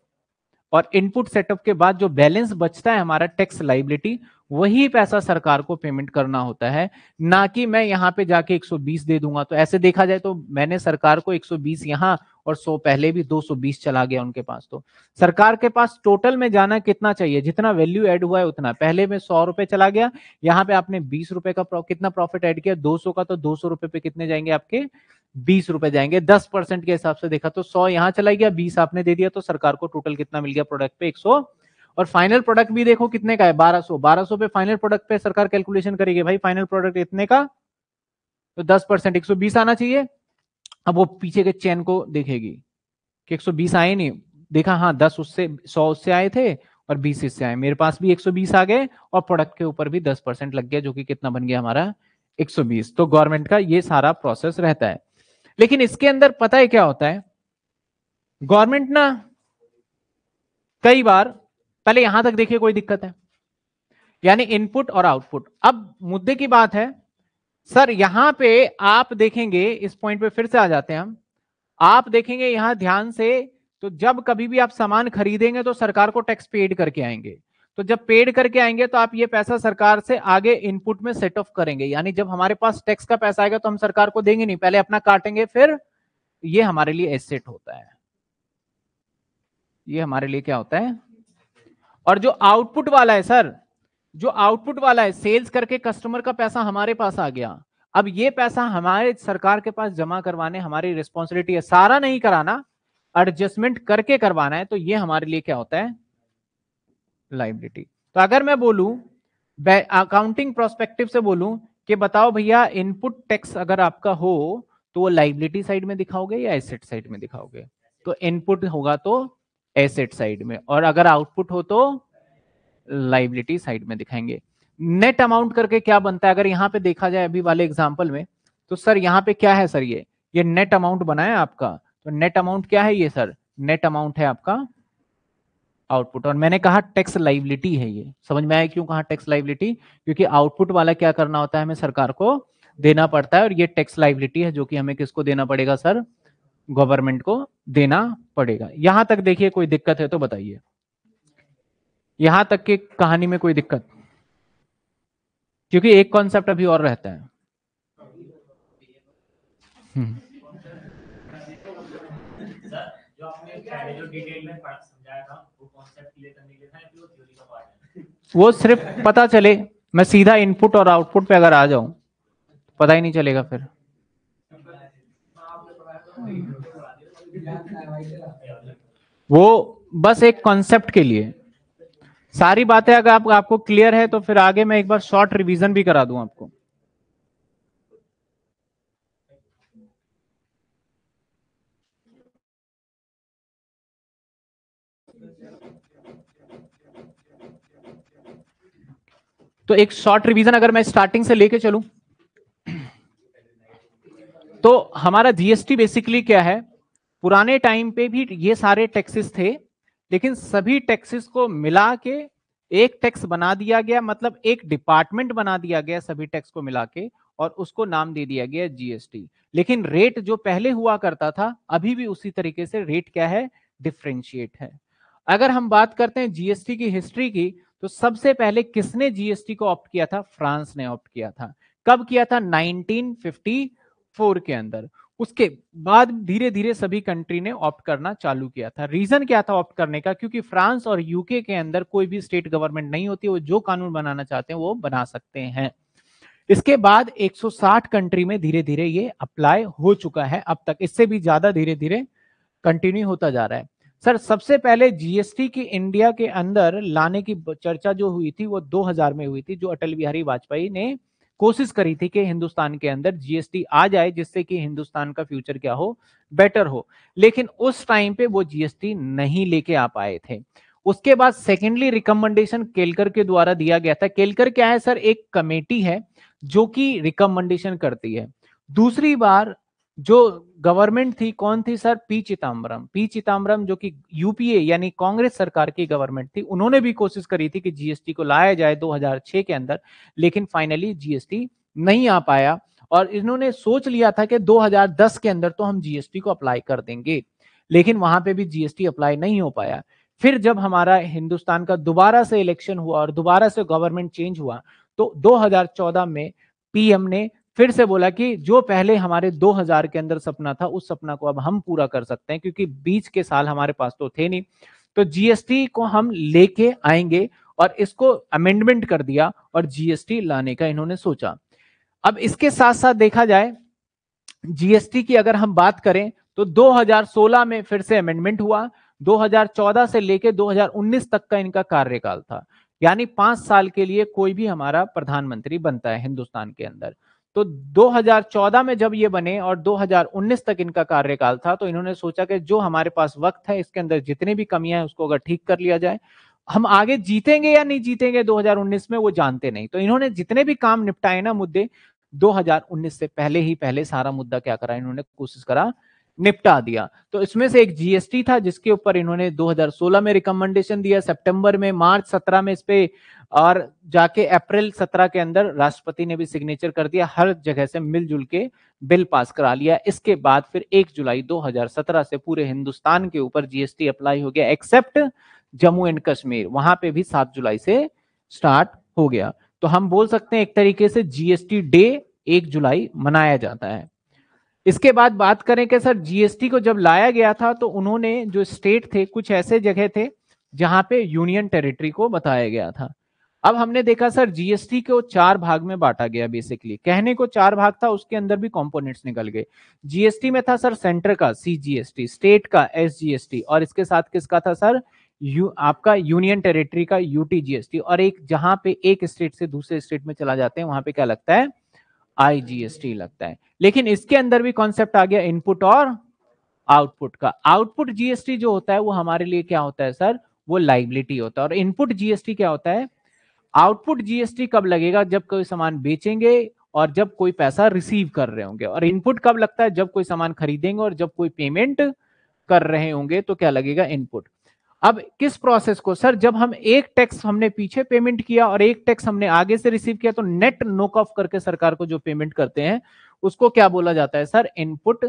और इनपुट सेटअप के बाद जो बैलेंस बचता है हमारा टैक्स लाइबिलिटी वही पैसा सरकार को पेमेंट करना होता है ना कि मैं यहाँ पे जाके 120 दे दूंगा तो ऐसे देखा जाए तो मैंने सरकार को 120 यहाँ और 100 पहले भी 220 चला गया उनके पास तो सरकार के पास टोटल में जाना कितना चाहिए जितना वैल्यू एड हुआ है उतना पहले में सौ रुपए चला गया यहाँ पे आपने बीस रुपए का कितना प्रॉफिट एड किया दो का तो दो रुपए पे कितने जाएंगे आपके बीस रुपए जाएंगे दस परसेंट के हिसाब से देखा तो सौ यहाँ चला गया बीस आपने दे दिया तो सरकार को टोटल कितना मिल गया प्रोडक्ट पे एक सौ और फाइनल प्रोडक्ट भी देखो कितने का है बारह बारह सौ पे फाइनल प्रोडक्ट पे सरकार कैलकुलेशन करेगी भाई फाइनल प्रोडक्ट इतने का तो दस परसेंट एक सौ बीस आना चाहिए अब वो पीछे के चैन को देखेगी कि बीस आए नहीं देखा हाँ दस उससे सौ उससे आए थे और बीस इससे आए मेरे पास भी एक सौ बीस आ गए और प्रोडक्ट के ऊपर भी दस परसेंट लग गया जो कि कितना बन गया हमारा एक सौ बीस तो गवर्नमेंट का ये सारा प्रोसेस रहता है लेकिन इसके अंदर पता है क्या होता है गवर्नमेंट ना कई बार पहले यहां तक देखिए कोई दिक्कत है यानी इनपुट और आउटपुट अब मुद्दे की बात है सर यहां पे आप देखेंगे इस पॉइंट पे फिर से आ जाते हैं हम आप देखेंगे यहां ध्यान से तो जब कभी भी आप सामान खरीदेंगे तो सरकार को टैक्स पेड करके आएंगे तो जब पेड करके आएंगे तो आप ये पैसा सरकार से आगे इनपुट में सेट ऑफ करेंगे यानी जब हमारे पास टैक्स का पैसा आएगा तो हम सरकार को देंगे नहीं पहले अपना काटेंगे फिर ये हमारे लिए एसेट होता है ये हमारे लिए क्या होता है और जो आउटपुट वाला है सर जो आउटपुट वाला है सेल्स करके कस्टमर का पैसा हमारे पास आ गया अब ये पैसा हमारे सरकार के पास जमा करवाने हमारी रिस्पॉन्सिबिलिटी है सारा नहीं कराना एडजस्टमेंट करके करवाना है तो ये हमारे लिए क्या होता है लाइबिलिटी तो अगर मैं बोलू अकाउंटिंग प्रोस्पेक्टिव से बोलू कि बताओ भैया इनपुट टैक्स अगर आपका हो तो वो लाइबिलिटी साइड में दिखाओगे या एसेट साइड में दिखाओगे तो इनपुट होगा तो एसेट साइड में और अगर आउटपुट हो तो लाइबिलिटी साइड में दिखाएंगे नेट अमाउंट करके क्या बनता है अगर यहाँ पे देखा जाए अभी वाले एग्जाम्पल में तो सर यहाँ पे क्या है सर ये ये नेट अमाउंट बना है आपका तो नेट अमाउंट क्या है ये सर नेट अमाउंट है आपका आउटपुट और मैंने कहा टैक्स लाइबिलिटी है ये समझ में आया क्यों कहा टैक्स लाइबिलिटी क्योंकि आउटपुट वाला क्या करना होता है हमें सरकार को देना पड़ता है और ये टैक्स लाइबिलिटी है जो कि हमें किसको देना पड़ेगा सर गवर्नमेंट को देना पड़ेगा यहां तक देखिए कोई दिक्कत है तो बताइए यहां तक की कहानी में कोई दिक्कत क्योंकि एक कॉन्सेप्ट अभी और रहता है हम्म। वो सिर्फ पता चले मैं सीधा इनपुट और आउटपुट पे अगर आ जाऊं पता ही नहीं चलेगा फिर वो बस एक कॉन्सेप्ट के लिए सारी बातें अगर आप, आपको क्लियर है तो फिर आगे मैं एक बार शॉर्ट रिवीजन भी करा दूं आपको तो एक शॉर्ट रिवीजन अगर मैं स्टार्टिंग से लेके चलूं तो हमारा जीएसटी बेसिकली क्या है पुराने टाइम पे भी ये सारे टैक्सेस थे लेकिन सभी टैक्सेस को मिला के एक टैक्स बना दिया गया मतलब एक डिपार्टमेंट बना दिया गया सभी टैक्स को मिला के और उसको नाम दे दिया गया जीएसटी लेकिन रेट जो पहले हुआ करता था अभी भी उसी तरीके से रेट क्या है डिफ्रेंशिएट है अगर हम बात करते हैं जीएसटी की हिस्ट्री की तो सबसे पहले किसने जीएसटी को ऑप्ट किया था फ्रांस ने ऑप्ट किया था कब किया था 1954 के अंदर उसके बाद धीरे धीरे सभी कंट्री ने ऑप्ट करना चालू किया था रीजन क्या था ऑप्ट करने का क्योंकि फ्रांस और यूके के अंदर कोई भी स्टेट गवर्नमेंट नहीं होती वो जो कानून बनाना चाहते हैं वो बना सकते हैं इसके बाद 160 कंट्री में धीरे धीरे ये अप्लाई हो चुका है अब तक इससे भी ज्यादा धीरे धीरे कंटिन्यू होता जा रहा है सर सबसे पहले जीएसटी की इंडिया के अंदर लाने की चर्चा जो हुई थी वो 2000 में हुई थी जो अटल बिहारी वाजपेयी ने कोशिश करी थी कि हिंदुस्तान के अंदर जीएसटी आ जाए जिससे कि हिंदुस्तान का फ्यूचर क्या हो बेटर हो लेकिन उस टाइम पे वो जीएसटी नहीं लेके आ पाए थे उसके बाद सेकेंडली रिकमेंडेशन केलकर के द्वारा दिया गया था केलकर क्या है सर एक कमेटी है जो कि रिकमेंडेशन करती है दूसरी बार जो गवर्नमेंट थी कौन थी sir P Chidambaram P Chidambaram जो कि यूपीए यानी कांग्रेस सरकार की गवर्नमेंट थी उन्होंने भी कोशिश करी थी कि जीएसटी को लाया जाए 2006 के अंदर लेकिन फाइनली जीएसटी नहीं आ पाया और इन्होंने सोच लिया था कि 2010 के अंदर तो हम जीएसटी को अप्लाई कर देंगे लेकिन वहां पे भी जीएसटी अप्लाई नहीं हो पाया फिर जब हमारा हिंदुस्तान का दोबारा से इलेक्शन हुआ और दोबारा से गवर्नमेंट चेंज हुआ तो 2014 में पीएम ने फिर से बोला कि जो पहले हमारे 2000 के अंदर सपना था उस सपना को अब हम पूरा कर सकते हैं क्योंकि बीच के साल हमारे पास तो थे नहीं तो जीएसटी को हम लेके आएंगे और इसको अमेंडमेंट कर दिया और जीएसटी लाने का इन्होंने सोचा अब इसके साथ साथ देखा जाए जीएसटी की अगर हम बात करें तो 2016 में फिर से अमेंडमेंट हुआ 2014 से लेके 2019 तक का इनका कार्यकाल था यानी पांच साल के लिए कोई भी हमारा प्रधानमंत्री बनता है हिंदुस्तान के अंदर तो 2014 में जब ये बने और 2019 तक इनका कार्यकाल था तो इन्होंने सोचा कि जो हमारे पास वक्त है इसके अंदर जितनी भी कमियां हैं उसको अगर ठीक कर लिया जाए हम आगे जीतेंगे या नहीं जीतेंगे 2019 में वो जानते नहीं तो इन्होंने जितने भी काम निपटाए ना मुद्दे 2019 से पहले ही पहले सारा मुद्दा क्या करा इन्होंने कोशिश करा निपटा दिया तो इसमें से एक जीएसटी था जिसके ऊपर इन्होंने 2016 में रिकमेंडेशन दिया सितंबर में मार्च 17 में इस पे और जाके अप्रैल 17 के अंदर राष्ट्रपति ने भी सिग्नेचर कर दिया हर जगह से मिलजुल के बिल पास करा लिया इसके बाद फिर 1 जुलाई 2017 से पूरे हिंदुस्तान के ऊपर जीएसटी अप्लाई हो गया एक्सेप्ट जम्मू एंड कश्मीर वहां पे भी सात जुलाई से स्टार्ट हो गया तो हम बोल सकते हैं एक तरीके से जीएसटी डे एक जुलाई मनाया जाता है इसके बाद बात करें कि सर जीएसटी को जब लाया गया था तो उन्होंने जो स्टेट थे कुछ ऐसे जगह थे जहां पे यूनियन टेरिटरी को बताया गया था अब हमने देखा सर जीएसटी को चार भाग में बांटा गया बेसिकली कहने को चार भाग था उसके अंदर भी कंपोनेंट्स निकल गए जीएसटी में था सर सेंटर का सीजीएसटी स्टेट का एसजीएसटी और इसके साथ किसका था सर यू आपका यूनियन टेरिटरी का यूटीजीएसटी और एक जहां पे एक स्टेट से दूसरे स्टेट में चला जाते हैं वहां पे क्या लगता है आईजीएसटी लगता है लेकिन इसके अंदर भी कॉन्सेप्ट आ गया इनपुट और आउटपुट का आउटपुट जीएसटी जो होता है वो हमारे लिए क्या होता है सर वो लाइबिलिटी होता है और इनपुट जीएसटी क्या होता है आउटपुट जीएसटी कब लगेगा जब कोई सामान बेचेंगे और जब कोई पैसा रिसीव कर रहे होंगे और इनपुट कब लगता है जब कोई सामान खरीदेंगे और जब कोई पेमेंट कर रहे होंगे तो क्या लगेगा इनपुट अब किस प्रोसेस को सर जब हम एक टैक्स हमने पीछे पेमेंट किया और एक टैक्स हमने आगे से रिसीव किया तो नेट नोक ऑफ करके सरकार को जो पेमेंट करते हैं उसको क्या बोला जाता है सर इनपुट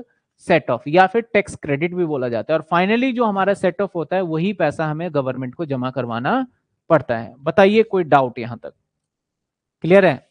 सेट ऑफ या फिर टैक्स क्रेडिट भी बोला जाता है और फाइनली जो हमारा सेट ऑफ होता है वही पैसा हमें गवर्नमेंट को जमा करवाना पड़ता है बताइए कोई डाउट यहां तक क्लियर है